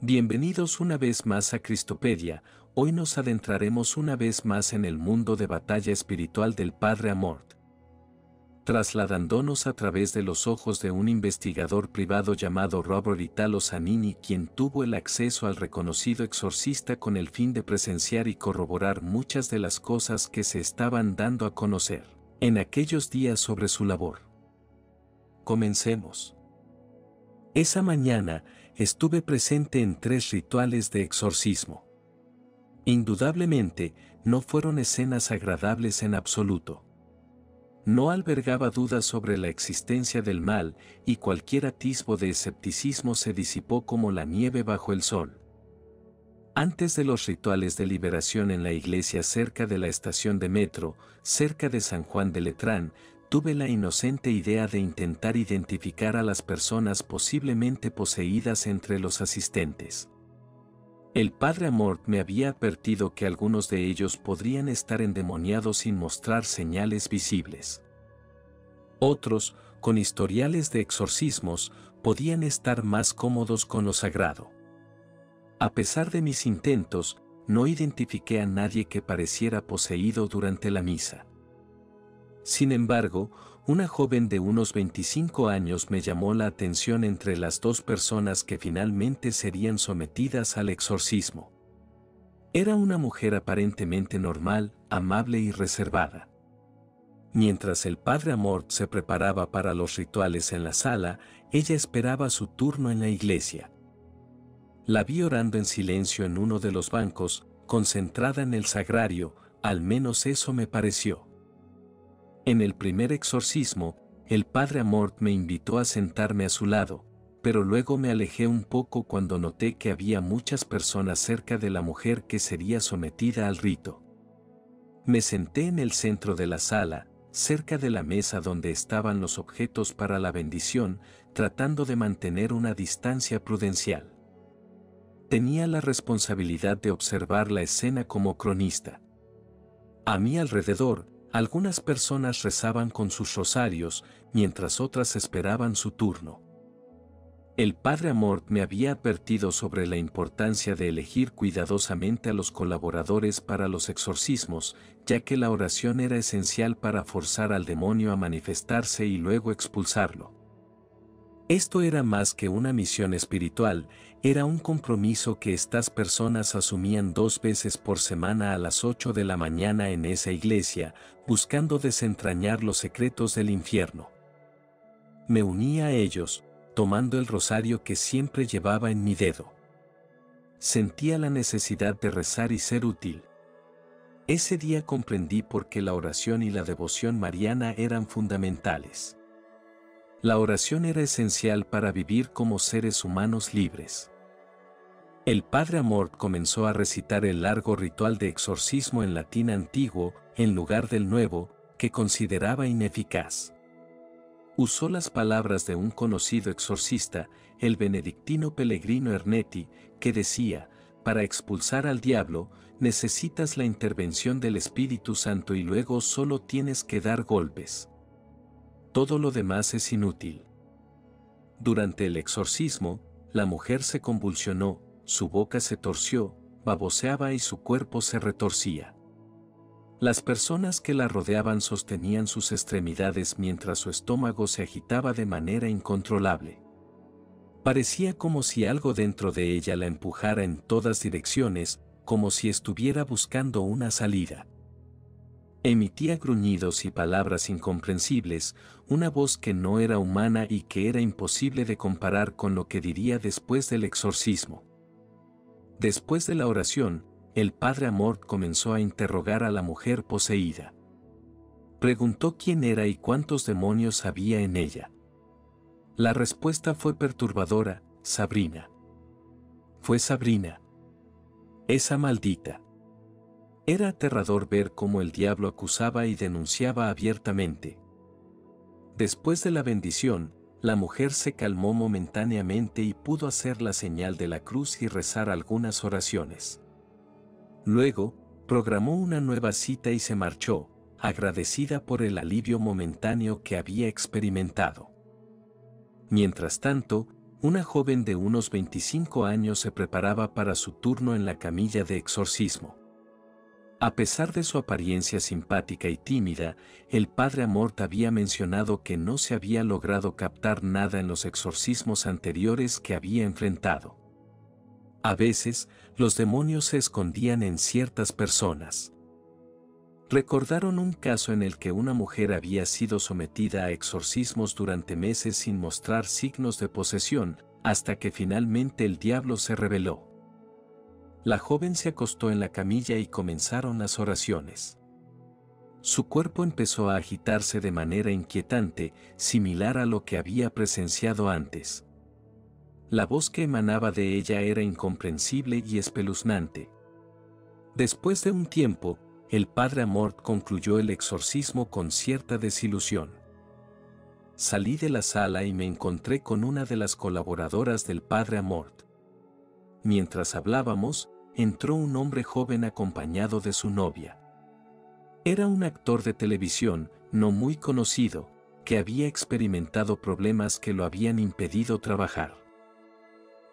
Bienvenidos una vez más a Cristopedia, hoy nos adentraremos una vez más en el mundo de batalla espiritual del Padre Amort. Trasladándonos a través de los ojos de un investigador privado llamado Robert Italo Zanini, quien tuvo el acceso al reconocido exorcista con el fin de presenciar y corroborar muchas de las cosas que se estaban dando a conocer en aquellos días sobre su labor. Comencemos. Esa mañana, estuve presente en tres rituales de exorcismo. Indudablemente, no fueron escenas agradables en absoluto. No albergaba dudas sobre la existencia del mal y cualquier atisbo de escepticismo se disipó como la nieve bajo el sol. Antes de los rituales de liberación en la iglesia cerca de la estación de metro, cerca de San Juan de Letrán, tuve la inocente idea de intentar identificar a las personas posiblemente poseídas entre los asistentes. El padre Amort me había advertido que algunos de ellos podrían estar endemoniados sin mostrar señales visibles. Otros, con historiales de exorcismos, podían estar más cómodos con lo sagrado. A pesar de mis intentos, no identifiqué a nadie que pareciera poseído durante la misa. Sin embargo, una joven de unos 25 años me llamó la atención entre las dos personas que finalmente serían sometidas al exorcismo. Era una mujer aparentemente normal, amable y reservada. Mientras el padre Amort se preparaba para los rituales en la sala, ella esperaba su turno en la iglesia. La vi orando en silencio en uno de los bancos, concentrada en el sagrario, al menos eso me pareció. En el primer exorcismo, el padre Amort me invitó a sentarme a su lado, pero luego me alejé un poco cuando noté que había muchas personas cerca de la mujer que sería sometida al rito. Me senté en el centro de la sala, cerca de la mesa donde estaban los objetos para la bendición, tratando de mantener una distancia prudencial. Tenía la responsabilidad de observar la escena como cronista. A mi alrededor, algunas personas rezaban con sus rosarios, mientras otras esperaban su turno. El padre Amort me había advertido sobre la importancia de elegir cuidadosamente a los colaboradores para los exorcismos, ya que la oración era esencial para forzar al demonio a manifestarse y luego expulsarlo. Esto era más que una misión espiritual, era un compromiso que estas personas asumían dos veces por semana a las 8 de la mañana en esa iglesia, buscando desentrañar los secretos del infierno. Me unía a ellos, tomando el rosario que siempre llevaba en mi dedo. Sentía la necesidad de rezar y ser útil. Ese día comprendí por qué la oración y la devoción mariana eran fundamentales. La oración era esencial para vivir como seres humanos libres. El padre Amort comenzó a recitar el largo ritual de exorcismo en latín antiguo en lugar del nuevo, que consideraba ineficaz. Usó las palabras de un conocido exorcista, el benedictino Pellegrino Ernetti, que decía, para expulsar al diablo, necesitas la intervención del Espíritu Santo y luego solo tienes que dar golpes todo lo demás es inútil. Durante el exorcismo, la mujer se convulsionó, su boca se torció, baboseaba y su cuerpo se retorcía. Las personas que la rodeaban sostenían sus extremidades mientras su estómago se agitaba de manera incontrolable. Parecía como si algo dentro de ella la empujara en todas direcciones, como si estuviera buscando una salida. Emitía gruñidos y palabras incomprensibles, una voz que no era humana y que era imposible de comparar con lo que diría después del exorcismo. Después de la oración, el padre Amort comenzó a interrogar a la mujer poseída. Preguntó quién era y cuántos demonios había en ella. La respuesta fue perturbadora, Sabrina. Fue Sabrina. Esa maldita. Era aterrador ver cómo el diablo acusaba y denunciaba abiertamente. Después de la bendición, la mujer se calmó momentáneamente y pudo hacer la señal de la cruz y rezar algunas oraciones. Luego, programó una nueva cita y se marchó, agradecida por el alivio momentáneo que había experimentado. Mientras tanto, una joven de unos 25 años se preparaba para su turno en la camilla de exorcismo. A pesar de su apariencia simpática y tímida, el padre Amort había mencionado que no se había logrado captar nada en los exorcismos anteriores que había enfrentado. A veces, los demonios se escondían en ciertas personas. Recordaron un caso en el que una mujer había sido sometida a exorcismos durante meses sin mostrar signos de posesión, hasta que finalmente el diablo se reveló. La joven se acostó en la camilla y comenzaron las oraciones. Su cuerpo empezó a agitarse de manera inquietante, similar a lo que había presenciado antes. La voz que emanaba de ella era incomprensible y espeluznante. Después de un tiempo, el padre Amort concluyó el exorcismo con cierta desilusión. Salí de la sala y me encontré con una de las colaboradoras del padre Amort. Mientras hablábamos, entró un hombre joven acompañado de su novia. Era un actor de televisión, no muy conocido, que había experimentado problemas que lo habían impedido trabajar.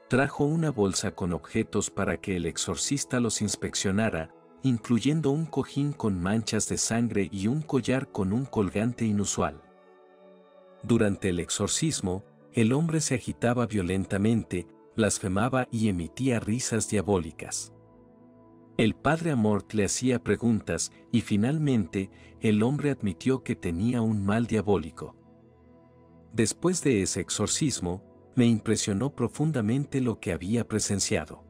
Trajo una bolsa con objetos para que el exorcista los inspeccionara, incluyendo un cojín con manchas de sangre y un collar con un colgante inusual. Durante el exorcismo, el hombre se agitaba violentamente, blasfemaba y emitía risas diabólicas. El padre Amort le hacía preguntas y finalmente el hombre admitió que tenía un mal diabólico. Después de ese exorcismo, me impresionó profundamente lo que había presenciado.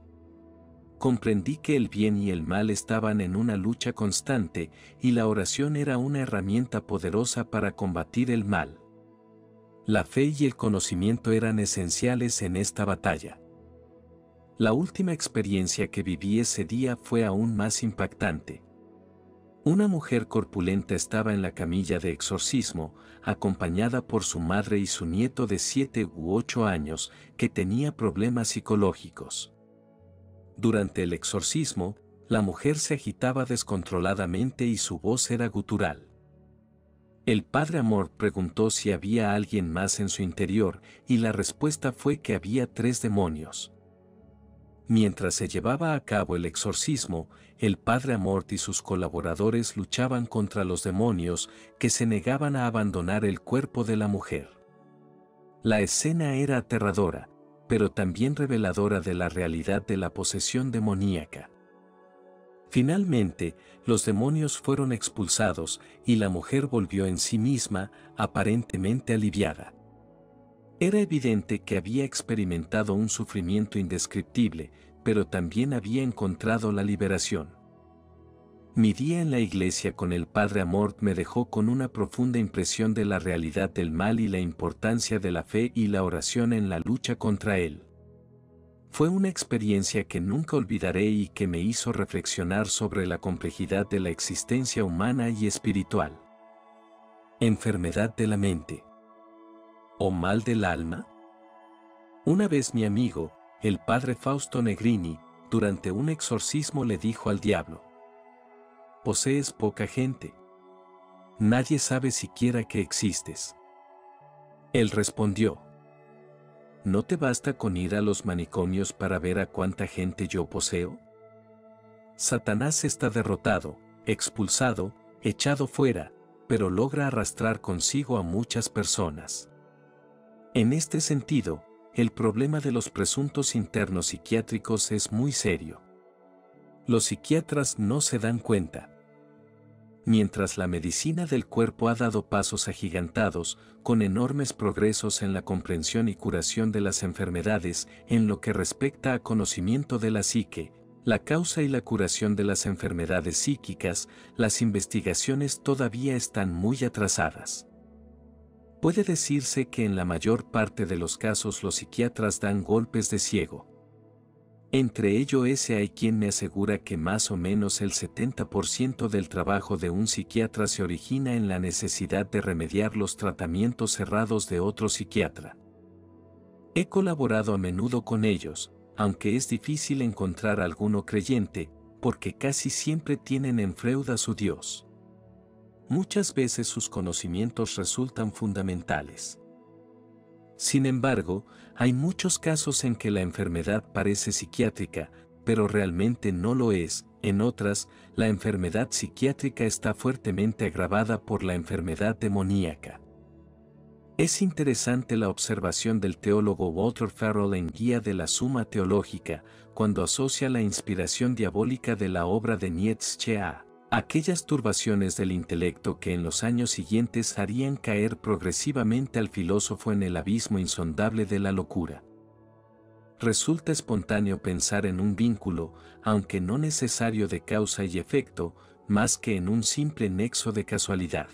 Comprendí que el bien y el mal estaban en una lucha constante y la oración era una herramienta poderosa para combatir el mal. La fe y el conocimiento eran esenciales en esta batalla. La última experiencia que viví ese día fue aún más impactante. Una mujer corpulenta estaba en la camilla de exorcismo, acompañada por su madre y su nieto de 7 u 8 años, que tenía problemas psicológicos. Durante el exorcismo, la mujer se agitaba descontroladamente y su voz era gutural. El padre Amor preguntó si había alguien más en su interior y la respuesta fue que había tres demonios. Mientras se llevaba a cabo el exorcismo, el padre Amor y sus colaboradores luchaban contra los demonios que se negaban a abandonar el cuerpo de la mujer. La escena era aterradora, pero también reveladora de la realidad de la posesión demoníaca. Finalmente, los demonios fueron expulsados y la mujer volvió en sí misma, aparentemente aliviada. Era evidente que había experimentado un sufrimiento indescriptible, pero también había encontrado la liberación. Mi día en la iglesia con el Padre Amort me dejó con una profunda impresión de la realidad del mal y la importancia de la fe y la oración en la lucha contra él. Fue una experiencia que nunca olvidaré y que me hizo reflexionar sobre la complejidad de la existencia humana y espiritual. Enfermedad de la mente. ¿O mal del alma? Una vez mi amigo, el padre Fausto Negrini, durante un exorcismo le dijo al diablo, Posees poca gente. Nadie sabe siquiera que existes. Él respondió, ¿No te basta con ir a los manicomios para ver a cuánta gente yo poseo? Satanás está derrotado, expulsado, echado fuera, pero logra arrastrar consigo a muchas personas. En este sentido, el problema de los presuntos internos psiquiátricos es muy serio. Los psiquiatras no se dan cuenta, mientras la medicina del cuerpo ha dado pasos agigantados, con enormes progresos en la comprensión y curación de las enfermedades, en lo que respecta a conocimiento de la psique, la causa y la curación de las enfermedades psíquicas, las investigaciones todavía están muy atrasadas. Puede decirse que en la mayor parte de los casos los psiquiatras dan golpes de ciego, entre ello ese hay quien me asegura que más o menos el 70% del trabajo de un psiquiatra se origina en la necesidad de remediar los tratamientos cerrados de otro psiquiatra. He colaborado a menudo con ellos, aunque es difícil encontrar alguno creyente, porque casi siempre tienen en freuda su Dios. Muchas veces sus conocimientos resultan fundamentales. Sin embargo, hay muchos casos en que la enfermedad parece psiquiátrica, pero realmente no lo es. En otras, la enfermedad psiquiátrica está fuertemente agravada por la enfermedad demoníaca. Es interesante la observación del teólogo Walter Farrell en Guía de la Suma Teológica, cuando asocia la inspiración diabólica de la obra de Nietzsche a aquellas turbaciones del intelecto que en los años siguientes harían caer progresivamente al filósofo en el abismo insondable de la locura. Resulta espontáneo pensar en un vínculo, aunque no necesario de causa y efecto, más que en un simple nexo de casualidad.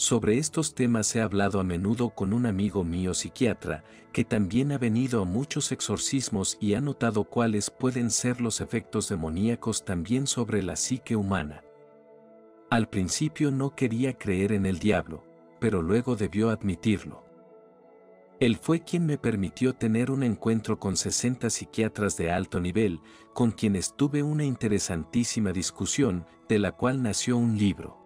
Sobre estos temas he hablado a menudo con un amigo mío psiquiatra, que también ha venido a muchos exorcismos y ha notado cuáles pueden ser los efectos demoníacos también sobre la psique humana. Al principio no quería creer en el diablo, pero luego debió admitirlo. Él fue quien me permitió tener un encuentro con 60 psiquiatras de alto nivel, con quienes tuve una interesantísima discusión, de la cual nació un libro.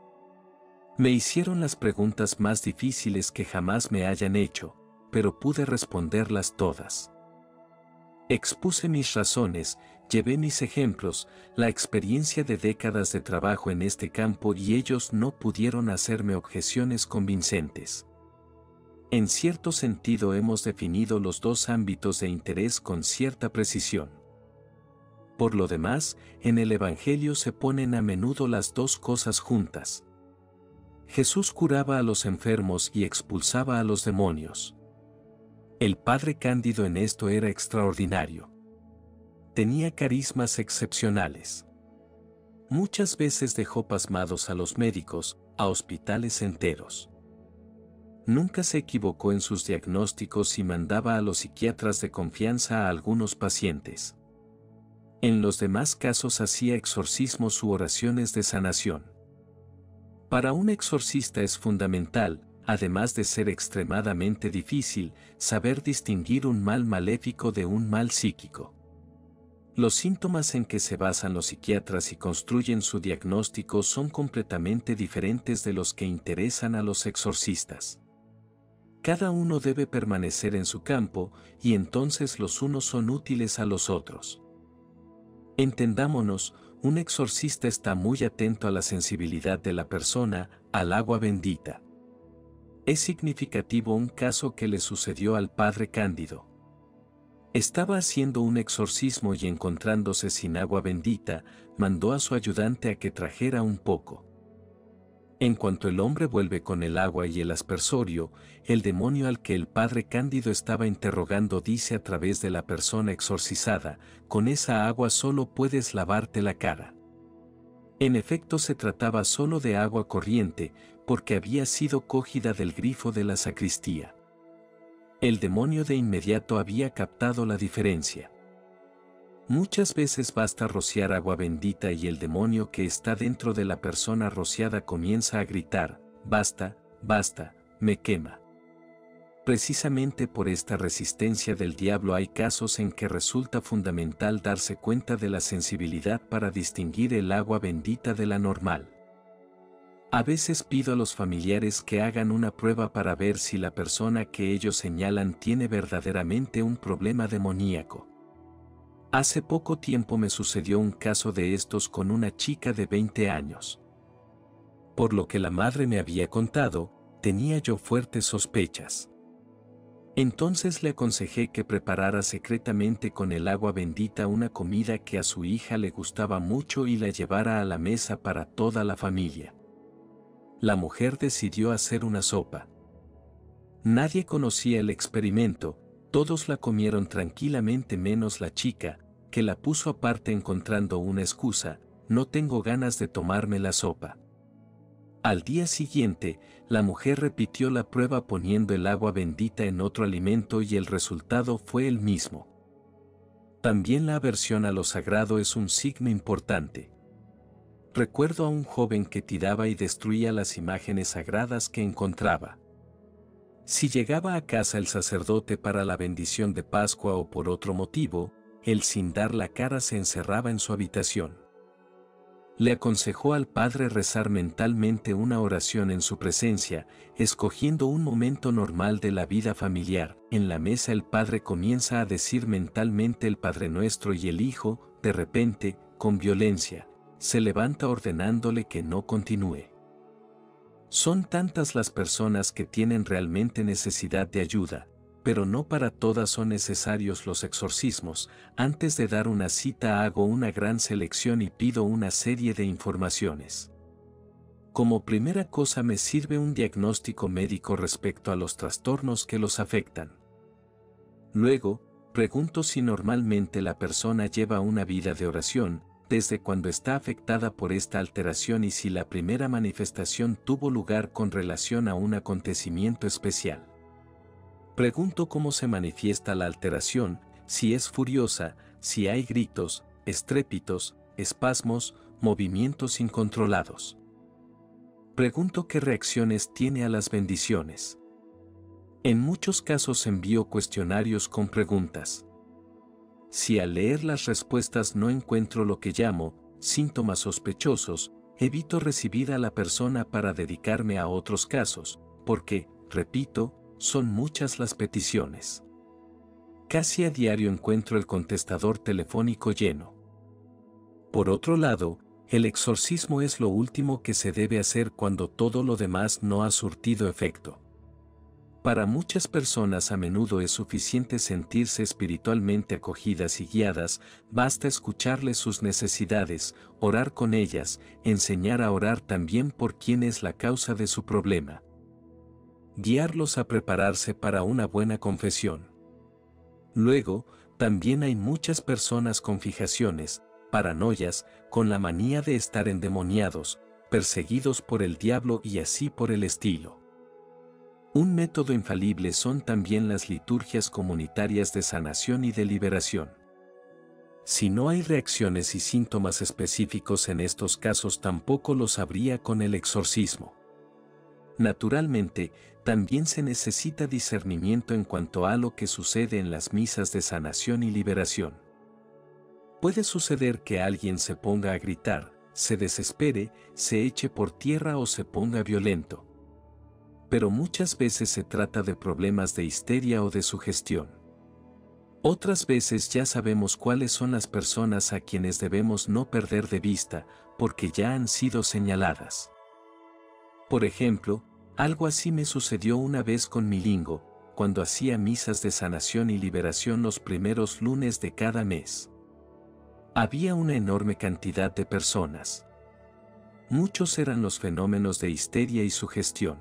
Me hicieron las preguntas más difíciles que jamás me hayan hecho, pero pude responderlas todas. Expuse mis razones, llevé mis ejemplos, la experiencia de décadas de trabajo en este campo y ellos no pudieron hacerme objeciones convincentes. En cierto sentido hemos definido los dos ámbitos de interés con cierta precisión. Por lo demás, en el Evangelio se ponen a menudo las dos cosas juntas, Jesús curaba a los enfermos y expulsaba a los demonios. El Padre Cándido en esto era extraordinario. Tenía carismas excepcionales. Muchas veces dejó pasmados a los médicos, a hospitales enteros. Nunca se equivocó en sus diagnósticos y mandaba a los psiquiatras de confianza a algunos pacientes. En los demás casos hacía exorcismos u oraciones de sanación. Para un exorcista es fundamental, además de ser extremadamente difícil, saber distinguir un mal maléfico de un mal psíquico. Los síntomas en que se basan los psiquiatras y construyen su diagnóstico son completamente diferentes de los que interesan a los exorcistas. Cada uno debe permanecer en su campo y entonces los unos son útiles a los otros. Entendámonos, un exorcista está muy atento a la sensibilidad de la persona al agua bendita. Es significativo un caso que le sucedió al padre Cándido. Estaba haciendo un exorcismo y encontrándose sin agua bendita, mandó a su ayudante a que trajera un poco. En cuanto el hombre vuelve con el agua y el aspersorio, el demonio al que el padre Cándido estaba interrogando dice a través de la persona exorcizada, con esa agua solo puedes lavarte la cara. En efecto se trataba solo de agua corriente, porque había sido cogida del grifo de la sacristía. El demonio de inmediato había captado la diferencia. Muchas veces basta rociar agua bendita y el demonio que está dentro de la persona rociada comienza a gritar, basta, basta, me quema. Precisamente por esta resistencia del diablo hay casos en que resulta fundamental darse cuenta de la sensibilidad para distinguir el agua bendita de la normal. A veces pido a los familiares que hagan una prueba para ver si la persona que ellos señalan tiene verdaderamente un problema demoníaco. Hace poco tiempo me sucedió un caso de estos con una chica de 20 años. Por lo que la madre me había contado, tenía yo fuertes sospechas. Entonces le aconsejé que preparara secretamente con el agua bendita una comida que a su hija le gustaba mucho y la llevara a la mesa para toda la familia. La mujer decidió hacer una sopa. Nadie conocía el experimento, todos la comieron tranquilamente menos la chica, que la puso aparte encontrando una excusa, no tengo ganas de tomarme la sopa. Al día siguiente, la mujer repitió la prueba poniendo el agua bendita en otro alimento y el resultado fue el mismo. También la aversión a lo sagrado es un signo importante. Recuerdo a un joven que tiraba y destruía las imágenes sagradas que encontraba. Si llegaba a casa el sacerdote para la bendición de Pascua o por otro motivo, él sin dar la cara se encerraba en su habitación. Le aconsejó al padre rezar mentalmente una oración en su presencia, escogiendo un momento normal de la vida familiar. En la mesa el padre comienza a decir mentalmente el Padre Nuestro y el Hijo, de repente, con violencia, se levanta ordenándole que no continúe. Son tantas las personas que tienen realmente necesidad de ayuda, pero no para todas son necesarios los exorcismos. Antes de dar una cita hago una gran selección y pido una serie de informaciones. Como primera cosa me sirve un diagnóstico médico respecto a los trastornos que los afectan. Luego, pregunto si normalmente la persona lleva una vida de oración, desde cuando está afectada por esta alteración y si la primera manifestación tuvo lugar con relación a un acontecimiento especial. Pregunto cómo se manifiesta la alteración, si es furiosa, si hay gritos, estrépitos, espasmos, movimientos incontrolados. Pregunto qué reacciones tiene a las bendiciones. En muchos casos envío cuestionarios con preguntas. Si al leer las respuestas no encuentro lo que llamo síntomas sospechosos, evito recibir a la persona para dedicarme a otros casos, porque, repito, son muchas las peticiones. Casi a diario encuentro el contestador telefónico lleno. Por otro lado, el exorcismo es lo último que se debe hacer cuando todo lo demás no ha surtido efecto. Para muchas personas a menudo es suficiente sentirse espiritualmente acogidas y guiadas, basta escucharles sus necesidades, orar con ellas, enseñar a orar también por quién es la causa de su problema guiarlos a prepararse para una buena confesión. Luego, también hay muchas personas con fijaciones, paranoias, con la manía de estar endemoniados, perseguidos por el diablo y así por el estilo. Un método infalible son también las liturgias comunitarias de sanación y de liberación. Si no hay reacciones y síntomas específicos en estos casos tampoco los habría con el exorcismo. Naturalmente, también se necesita discernimiento en cuanto a lo que sucede en las misas de sanación y liberación. Puede suceder que alguien se ponga a gritar, se desespere, se eche por tierra o se ponga violento. Pero muchas veces se trata de problemas de histeria o de sugestión. Otras veces ya sabemos cuáles son las personas a quienes debemos no perder de vista, porque ya han sido señaladas. Por ejemplo, algo así me sucedió una vez con Milingo, cuando hacía misas de sanación y liberación los primeros lunes de cada mes. Había una enorme cantidad de personas. Muchos eran los fenómenos de histeria y sugestión.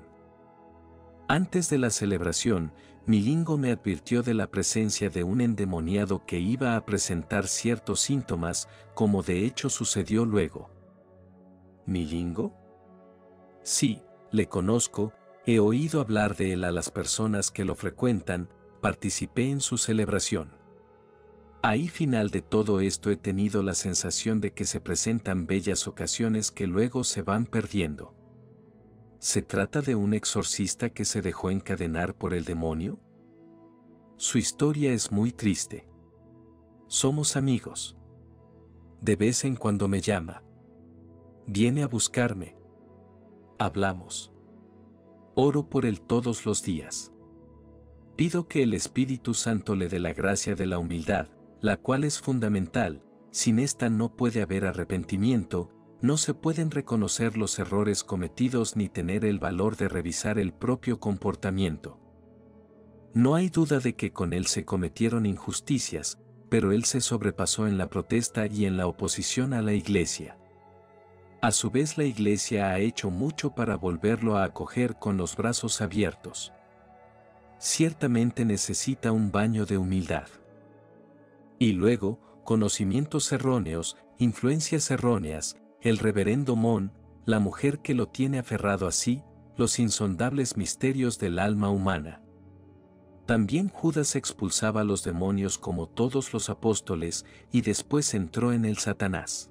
Antes de la celebración, Milingo me advirtió de la presencia de un endemoniado que iba a presentar ciertos síntomas, como de hecho sucedió luego. Milingo, Sí, le conozco, he oído hablar de él a las personas que lo frecuentan, participé en su celebración. Ahí final de todo esto he tenido la sensación de que se presentan bellas ocasiones que luego se van perdiendo. ¿Se trata de un exorcista que se dejó encadenar por el demonio? Su historia es muy triste. Somos amigos. De vez en cuando me llama. Viene a buscarme, hablamos. Oro por él todos los días. Pido que el Espíritu Santo le dé la gracia de la humildad, la cual es fundamental, sin esta no puede haber arrepentimiento, no se pueden reconocer los errores cometidos ni tener el valor de revisar el propio comportamiento. No hay duda de que con él se cometieron injusticias, pero él se sobrepasó en la protesta y en la oposición a la Iglesia. A su vez la Iglesia ha hecho mucho para volverlo a acoger con los brazos abiertos. Ciertamente necesita un baño de humildad. Y luego, conocimientos erróneos, influencias erróneas, el reverendo Mon, la mujer que lo tiene aferrado así, los insondables misterios del alma humana. También Judas expulsaba a los demonios como todos los apóstoles y después entró en el Satanás.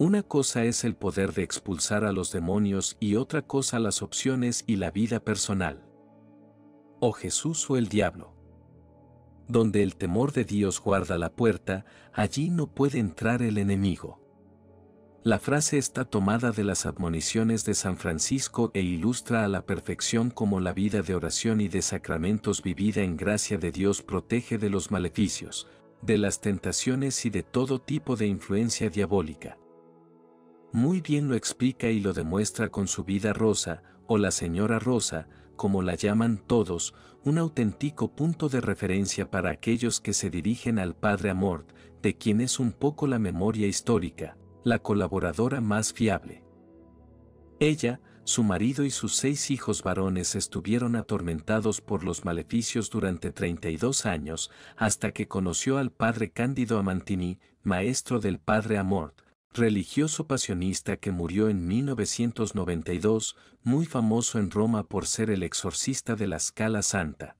Una cosa es el poder de expulsar a los demonios y otra cosa las opciones y la vida personal. O Jesús o el diablo. Donde el temor de Dios guarda la puerta, allí no puede entrar el enemigo. La frase está tomada de las admoniciones de San Francisco e ilustra a la perfección cómo la vida de oración y de sacramentos vivida en gracia de Dios protege de los maleficios, de las tentaciones y de todo tipo de influencia diabólica. Muy bien lo explica y lo demuestra con su vida Rosa, o la señora Rosa, como la llaman todos, un auténtico punto de referencia para aquellos que se dirigen al padre Amort, de quien es un poco la memoria histórica, la colaboradora más fiable. Ella, su marido y sus seis hijos varones estuvieron atormentados por los maleficios durante 32 años, hasta que conoció al padre Cándido Amantini, maestro del padre Amort, religioso pasionista que murió en 1992, muy famoso en Roma por ser el exorcista de la escala Santa.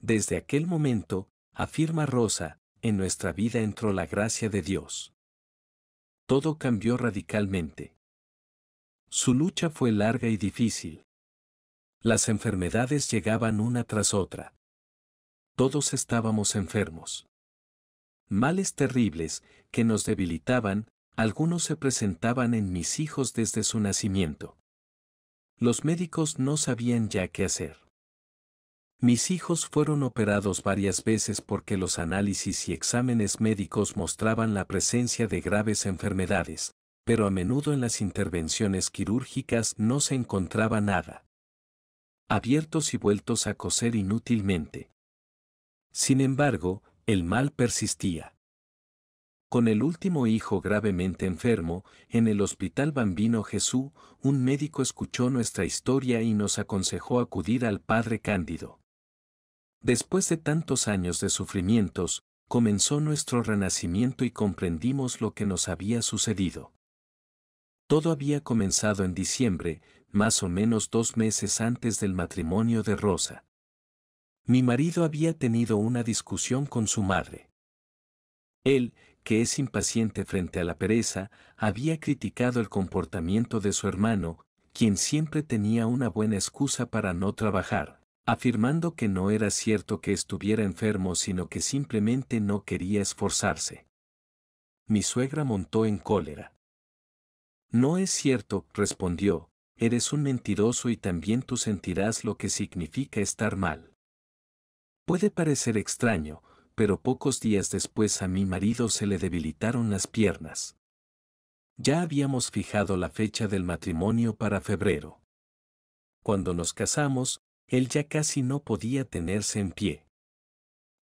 Desde aquel momento, afirma Rosa, en nuestra vida entró la gracia de Dios. Todo cambió radicalmente. Su lucha fue larga y difícil. Las enfermedades llegaban una tras otra. Todos estábamos enfermos males terribles que nos debilitaban, algunos se presentaban en mis hijos desde su nacimiento. Los médicos no sabían ya qué hacer. Mis hijos fueron operados varias veces porque los análisis y exámenes médicos mostraban la presencia de graves enfermedades, pero a menudo en las intervenciones quirúrgicas no se encontraba nada. Abiertos y vueltos a coser inútilmente. Sin embargo, el mal persistía. Con el último hijo gravemente enfermo, en el hospital Bambino Jesús, un médico escuchó nuestra historia y nos aconsejó acudir al Padre Cándido. Después de tantos años de sufrimientos, comenzó nuestro renacimiento y comprendimos lo que nos había sucedido. Todo había comenzado en diciembre, más o menos dos meses antes del matrimonio de Rosa. Mi marido había tenido una discusión con su madre. Él, que es impaciente frente a la pereza, había criticado el comportamiento de su hermano, quien siempre tenía una buena excusa para no trabajar, afirmando que no era cierto que estuviera enfermo sino que simplemente no quería esforzarse. Mi suegra montó en cólera. No es cierto, respondió, eres un mentiroso y también tú sentirás lo que significa estar mal. Puede parecer extraño, pero pocos días después a mi marido se le debilitaron las piernas. Ya habíamos fijado la fecha del matrimonio para febrero. Cuando nos casamos, él ya casi no podía tenerse en pie.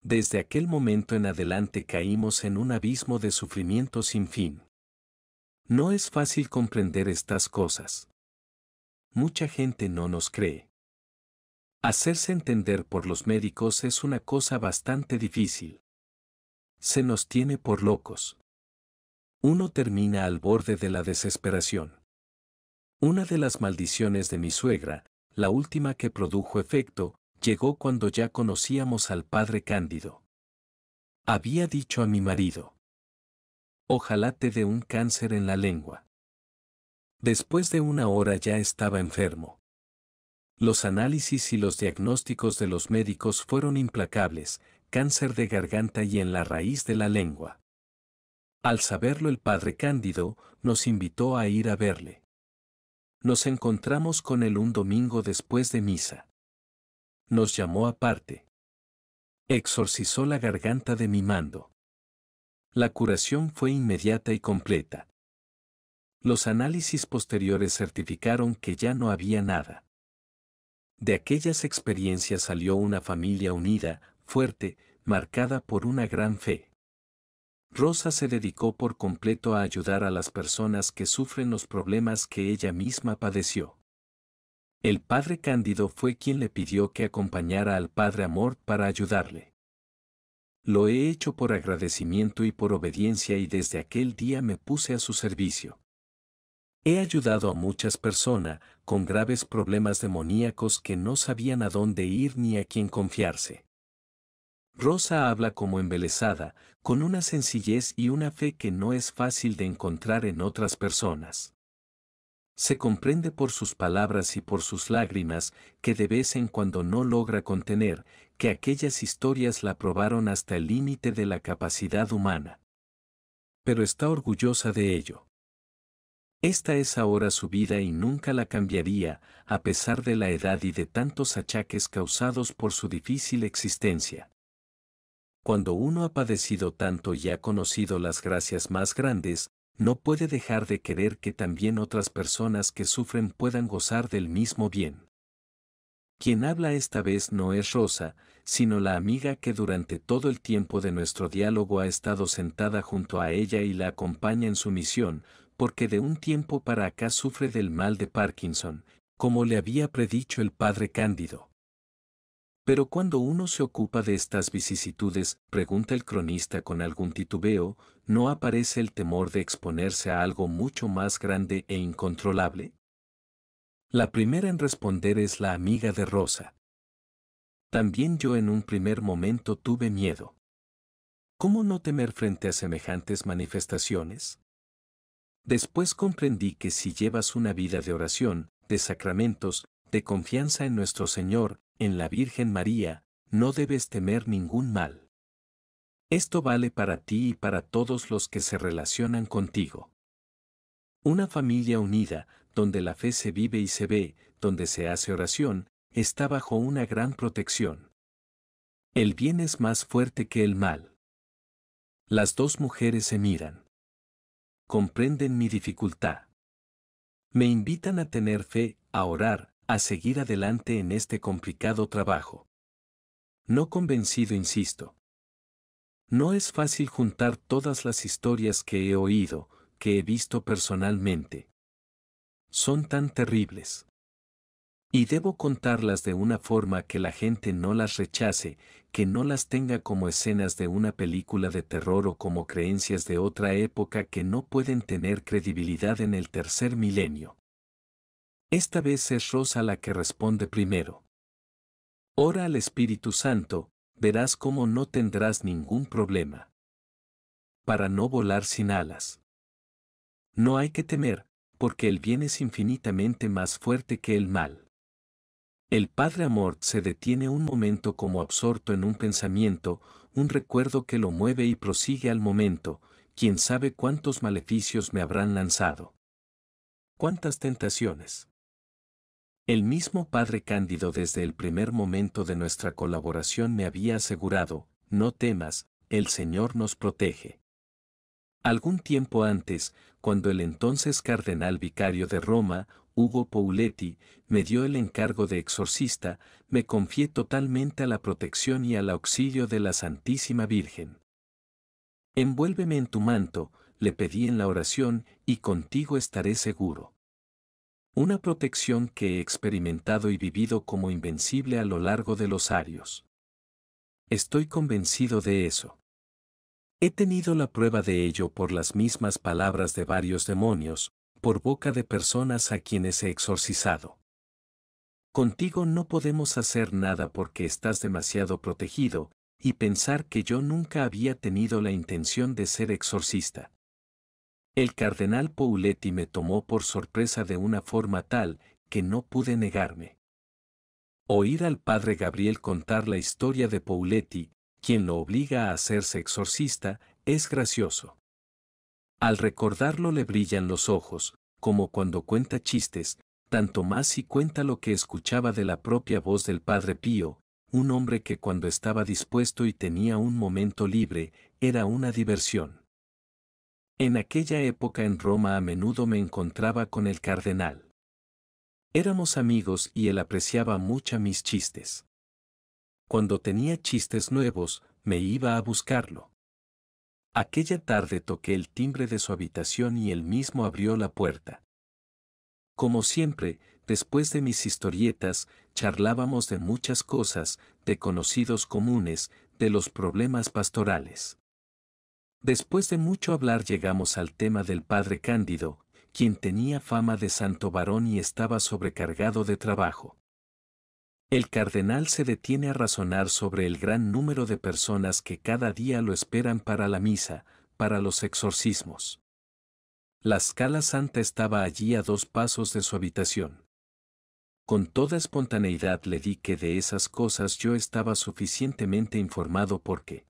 Desde aquel momento en adelante caímos en un abismo de sufrimiento sin fin. No es fácil comprender estas cosas. Mucha gente no nos cree. Hacerse entender por los médicos es una cosa bastante difícil. Se nos tiene por locos. Uno termina al borde de la desesperación. Una de las maldiciones de mi suegra, la última que produjo efecto, llegó cuando ya conocíamos al padre Cándido. Había dicho a mi marido, ojalá te dé un cáncer en la lengua. Después de una hora ya estaba enfermo. Los análisis y los diagnósticos de los médicos fueron implacables, cáncer de garganta y en la raíz de la lengua. Al saberlo el padre Cándido nos invitó a ir a verle. Nos encontramos con él un domingo después de misa. Nos llamó aparte. Exorcizó la garganta de mi mando. La curación fue inmediata y completa. Los análisis posteriores certificaron que ya no había nada. De aquellas experiencias salió una familia unida, fuerte, marcada por una gran fe. Rosa se dedicó por completo a ayudar a las personas que sufren los problemas que ella misma padeció. El padre Cándido fue quien le pidió que acompañara al padre Amor para ayudarle. Lo he hecho por agradecimiento y por obediencia y desde aquel día me puse a su servicio. He ayudado a muchas personas con graves problemas demoníacos que no sabían a dónde ir ni a quién confiarse. Rosa habla como embelesada, con una sencillez y una fe que no es fácil de encontrar en otras personas. Se comprende por sus palabras y por sus lágrimas que de vez en cuando no logra contener, que aquellas historias la probaron hasta el límite de la capacidad humana. Pero está orgullosa de ello. Esta es ahora su vida y nunca la cambiaría, a pesar de la edad y de tantos achaques causados por su difícil existencia. Cuando uno ha padecido tanto y ha conocido las gracias más grandes, no puede dejar de querer que también otras personas que sufren puedan gozar del mismo bien. Quien habla esta vez no es Rosa, sino la amiga que durante todo el tiempo de nuestro diálogo ha estado sentada junto a ella y la acompaña en su misión, porque de un tiempo para acá sufre del mal de Parkinson, como le había predicho el padre Cándido. Pero cuando uno se ocupa de estas vicisitudes, pregunta el cronista con algún titubeo, ¿no aparece el temor de exponerse a algo mucho más grande e incontrolable? La primera en responder es la amiga de Rosa. También yo en un primer momento tuve miedo. ¿Cómo no temer frente a semejantes manifestaciones? Después comprendí que si llevas una vida de oración, de sacramentos, de confianza en nuestro Señor, en la Virgen María, no debes temer ningún mal. Esto vale para ti y para todos los que se relacionan contigo. Una familia unida, donde la fe se vive y se ve, donde se hace oración, está bajo una gran protección. El bien es más fuerte que el mal. Las dos mujeres se miran comprenden mi dificultad. Me invitan a tener fe, a orar, a seguir adelante en este complicado trabajo. No convencido, insisto. No es fácil juntar todas las historias que he oído, que he visto personalmente. Son tan terribles. Y debo contarlas de una forma que la gente no las rechace, que no las tenga como escenas de una película de terror o como creencias de otra época que no pueden tener credibilidad en el tercer milenio. Esta vez es Rosa la que responde primero. Ora al Espíritu Santo, verás cómo no tendrás ningún problema. Para no volar sin alas. No hay que temer, porque el bien es infinitamente más fuerte que el mal. El padre Amor se detiene un momento como absorto en un pensamiento, un recuerdo que lo mueve y prosigue al momento, quién sabe cuántos maleficios me habrán lanzado. Cuántas tentaciones. El mismo padre Cándido desde el primer momento de nuestra colaboración me había asegurado, no temas, el Señor nos protege. Algún tiempo antes, cuando el entonces cardenal vicario de Roma, Hugo Pauletti, me dio el encargo de exorcista, me confié totalmente a la protección y al auxilio de la Santísima Virgen. Envuélveme en tu manto, le pedí en la oración, y contigo estaré seguro. Una protección que he experimentado y vivido como invencible a lo largo de los arios. Estoy convencido de eso. He tenido la prueba de ello por las mismas palabras de varios demonios, por boca de personas a quienes he exorcizado. Contigo no podemos hacer nada porque estás demasiado protegido, y pensar que yo nunca había tenido la intención de ser exorcista. El cardenal Pauletti me tomó por sorpresa de una forma tal que no pude negarme. Oír al padre Gabriel contar la historia de Pauletti quien lo obliga a hacerse exorcista, es gracioso. Al recordarlo le brillan los ojos, como cuando cuenta chistes, tanto más si cuenta lo que escuchaba de la propia voz del padre Pío, un hombre que cuando estaba dispuesto y tenía un momento libre, era una diversión. En aquella época en Roma a menudo me encontraba con el cardenal. Éramos amigos y él apreciaba mucho mis chistes. Cuando tenía chistes nuevos, me iba a buscarlo. Aquella tarde toqué el timbre de su habitación y él mismo abrió la puerta. Como siempre, después de mis historietas, charlábamos de muchas cosas, de conocidos comunes, de los problemas pastorales. Después de mucho hablar llegamos al tema del padre Cándido, quien tenía fama de santo varón y estaba sobrecargado de trabajo. El cardenal se detiene a razonar sobre el gran número de personas que cada día lo esperan para la misa, para los exorcismos. La escala santa estaba allí a dos pasos de su habitación. Con toda espontaneidad le di que de esas cosas yo estaba suficientemente informado porque